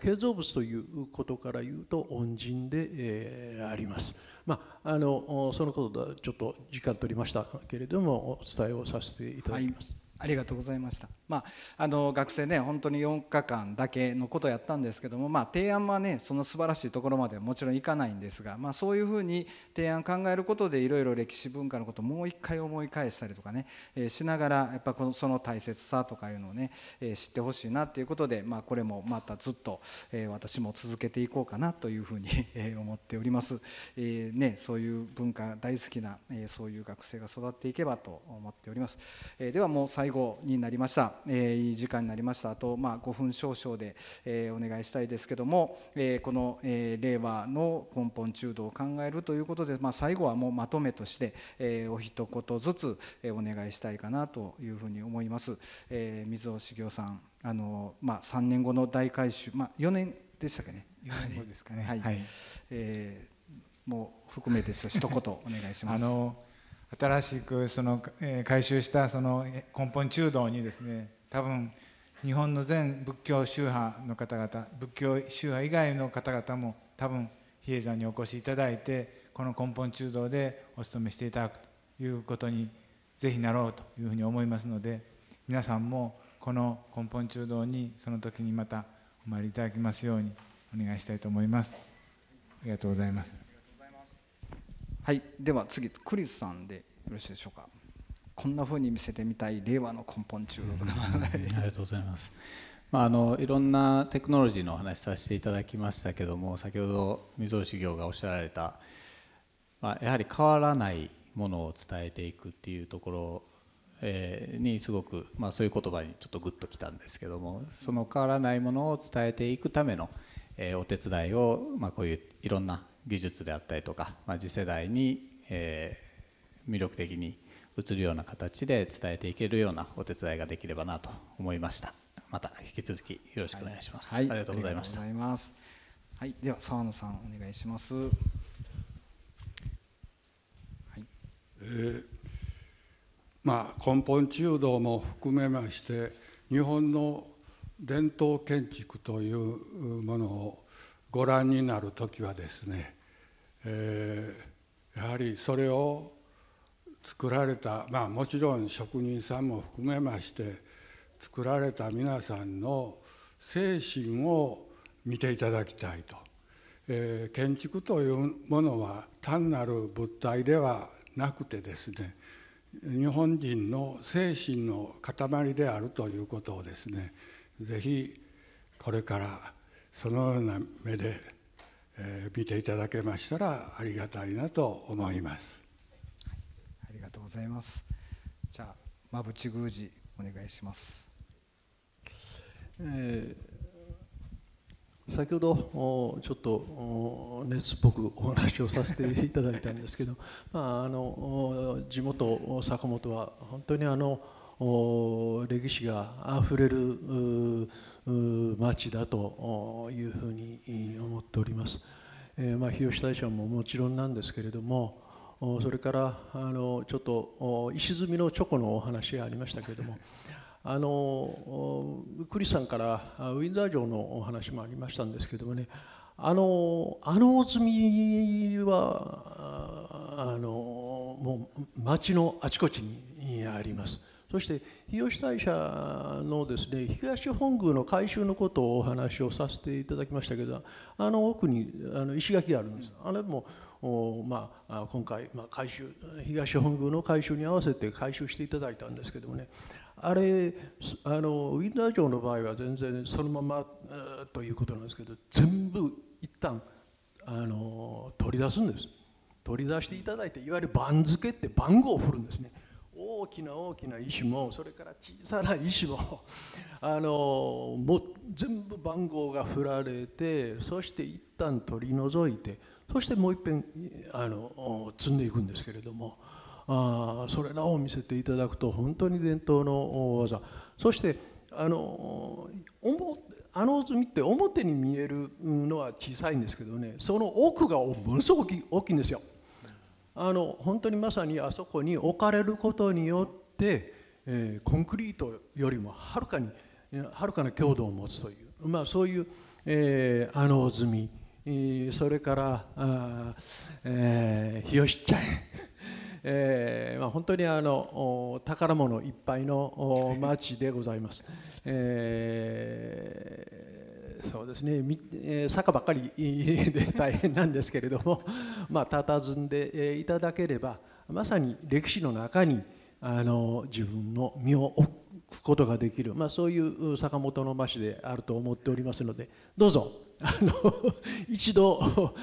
建造物ということから言うと恩人で、えー、あります。まあ、あのそのことでちょっと時間取りましたけれどもお伝えをさせていただきます。はいありがとうございました、まあ、あの学生ね本当に4日間だけのことをやったんですけども、まあ、提案はねその素晴らしいところまではもちろんいかないんですが、まあ、そういうふうに提案考えることでいろいろ歴史文化のことをもう一回思い返したりとかね、えー、しながらやっぱこのその大切さとかいうのをね、えー、知ってほしいなっていうことで、まあ、これもまたずっと、えー、私も続けていこうかなというふうに [LAUGHS] 思っております、えね、そういう文化大好きな、えそういう学生が育っていけばと思っております、えではもう最後になりました、えー、いい時間になりましたあと、まあ、5分少々で、えー、お願いしたいですけども、えー、この、えー、令和の根本中道を考えるということで、まあ、最後はもうまとめとして、えー、お一言ずつ、えー、お願いしたいかなというふうに思います、えー、水尾茂雄さんあの、まあ、3年後の大改修、まあ、4年でしたっけね4年後ですかねはい、はい、えー、もう含めて一言お願いしますあの新しくその、えー、改修したその根本中道にですね多分日本の全仏教宗派の方々仏教宗派以外の方々も多分比叡山にお越しいただいてこの根本中道でお勤めしていただくということにぜひなろうというふうに思いますので皆さんもこの根本中道にその時にまたお参りいただきますようにお願いしたいと思います。ありがとうございます。はいでは次クリスさんでよろしいでしょうかこんなふうに見せてみたい令和の根本中毒とかありがとうございますまあ、あのいろんなテクノロジーの話させていただきましたけども先ほど溝尾修行がおっしゃられた、まあ、やはり変わらないものを伝えていくっていうところ、えにすごく、まあ、そういう言葉にちょっとグッときたんですけどもその変わらないものを伝えていくための、えお手伝いを、まあ、こういういろんな技術であったりとか、まあ、次世代に、えー、魅力的に移るような形で伝えていけるようなお手伝いができればなと思いましたまた引き続きよろしくお願いします、はい、ありがとうございましたはいでは澤野さんお願いします、はい、えー、まあ根本中道も含めまして日本の伝統建築というものをご覧になる時はですねえー、やはりそれを作られた、まあ、もちろん職人さんも含めまして作られた皆さんの精神を見ていただきたいと、えー、建築というものは単なる物体ではなくてですね日本人の精神の塊であるということをですね是非これからそのような目でえ見ていただけましたらありがたいなと思います、ありがとうございますじゃあ馬淵宮司お願いします、えー、先ほどちょっと熱っぽくお話をさせていただいたんですけど、[LAUGHS] まあ、あの地元坂本は本当にあの歴史があふれる町だというふうに思っております。えーまあ、日吉大社ももちろんなんですけれどもそれからあのちょっと石積みのチョコのお話がありましたけれども [LAUGHS] あのクリスさんからウィンザー城のお話もありましたんですけれどもねあのあの積みはあのもう町のあちこちにあります。そして日吉大社のですね東本宮の改修のことをお話をさせていただきましたけどあの奥にあの石垣があるんです。あれもおまあ、今回、まあ、改修東本宮の改修に合わせて改修していただいたんですけどもねあれあのウィンター城の場合は全然そのままということなんですけど全部一旦あの取り出すんです取り出していただいていわゆる番付って番号を振るんですね。大きな大きな石もそれから小さな石も [LAUGHS] あのも全部番号が振られてそして一旦取り除いてそしてもういっぺんあの積んでいくんですけれどもあそれらを見せていただくと本当に伝統の技そしてあのあの積みって表に見えるのは小さいんですけどねその奥がものすごく大きいんですよ。あの本当にまさにあそこに置かれることによって、えー、コンクリートよりもはるかにはるかな強度を持つという、まあ、そういう、えー、あの積み、えー、それからあ、えー、日吉茶園 [LAUGHS] えーまあ、本当にあの宝物いっぱいの町でございます。えーそうですね、え坂ばっかりで大変なんですけれども、[LAUGHS] まあ、佇んでいただければまさに歴史の中にあの自分の身を置くことができる、まあ、そういう坂本の場所であると思っておりますのでどうぞあの [LAUGHS] 一度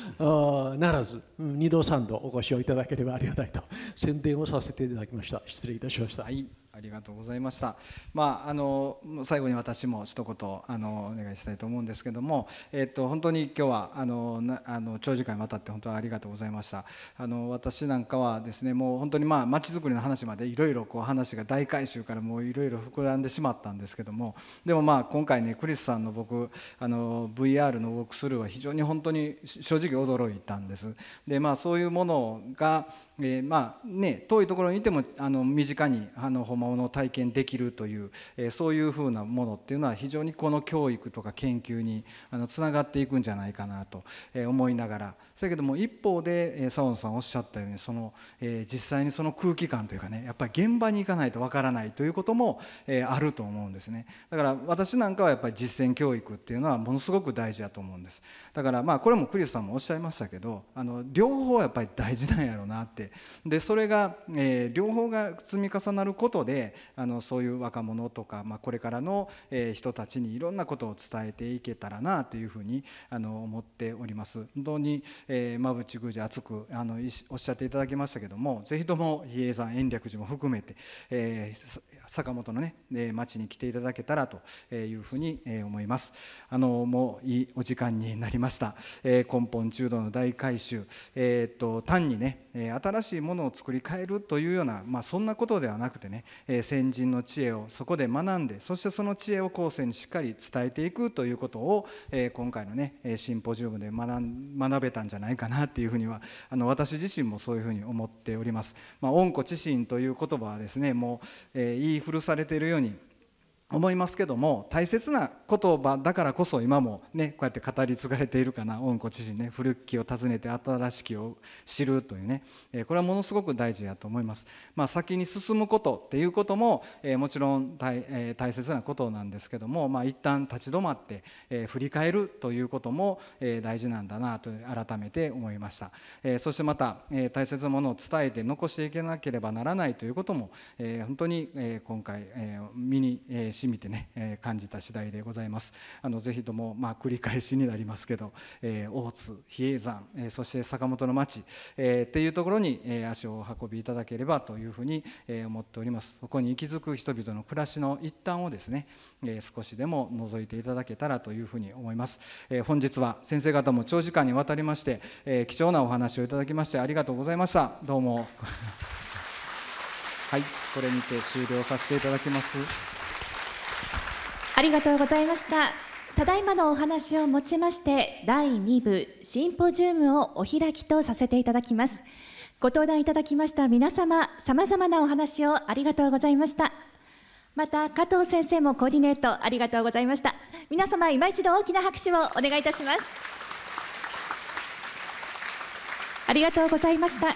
ならず二度三度お越しをいただければありがたいと宣伝をさせていただきました失礼いたしました、はい、ありがとうございました、まあ、あの最後に私も一言あのお願いしたいと思うんですけども、えっと、本当に今日はあのなあの長時間にたって本当にありがとうございましたあの私なんかはですねもう本当にまあ町づくりの話までいろいろこう話が大改修からもういろいろ膨らんでしまったんですけどもでもまあ今回ねクリスさんの僕あの VR のの動くスルーは非常に本当に正直驚いたんです。でまあそういうものがえー、まあね、遠いところにいてもあの身近にあの本物を体験できるという、えー、そういうふうなものっていうのは非常にこの教育とか研究にあのつながっていくんじゃないかなと、えー、思いながらそれけども一方で、えー、サンさんおっしゃったようにその、えー、実際にその空気感というかねやっぱり現場に行かないとわからないということも、えー、あると思うんですねだから私なんかはやっぱり実践教育っていうのはものすごく大事だと思うんですだからまあこれもクリスさんもおっしゃいましたけどあの両方やっぱり大事なんやろうなってってでそれが、えー、両方が積み重なることであのそういう若者とか、まあ、これからの、えー、人たちにいろんなことを伝えていけたらなというふうにあの思っております。本当に、えー、馬淵宮司熱くあのおっしゃっていただきましたけどもぜひとも比叡山延暦寺も含めて、えー坂本のね、え町に来ていただけたらというふうに思います。あのもういいお時間になりました。え根本中道の大改修、えーと、単にね新しいものを作り変えるというような、まあ、そんなことではなくてね先人の知恵をそこで学んでそしてその知恵を後世にしっかり伝えていくということを、え今回のねシンポジウムで学ん学べたんじゃないかなっていうふうにはあの私自身もそういうふうに思っております。まあ、恩子知心という言葉はですねもう、えーり古されているように思いますけども大切な言葉だからこそ今もねこうやって語り継がれているかな恩子自身ね古きを訪ねて新しきを知るというねこれはものすごく大事だと思います、まあ、先に進むことっていうことも、えもちろん大,、え大切なことなんですけども、まあ、一旦立ち止まって、え振り返るということも、え大事なんだなと改めて思いました、えそしてまた、え大切なものを伝えて残していけなければならないということも、え本当に、え今回、え身に、えしみてね、え感じた次第でございますあのぜひとも、まあ、繰り返しになりますけど、え大津比叡山、えそして坂本の町、えっていうところに、え足をお運びいただければというふうに、え思っておりますそこに息づく人々の暮らしの一端をですね、え少しでも覗いていただけたらというふうに思います、え本日は先生方も長時間にわたりまして、え貴重なお話をいただきましてありがとうございましたどうもはい、これにて終了させていただきます。りがとうございましたただいまのお話をもちまして第2部シンポジウムをお開きとさせていただきますご登壇いただきました皆様さまざまなお話をありがとうございましたまた加藤先生もコーディネートありがとうございました皆様今一度大きな拍手をお願いいたしますありがとうございました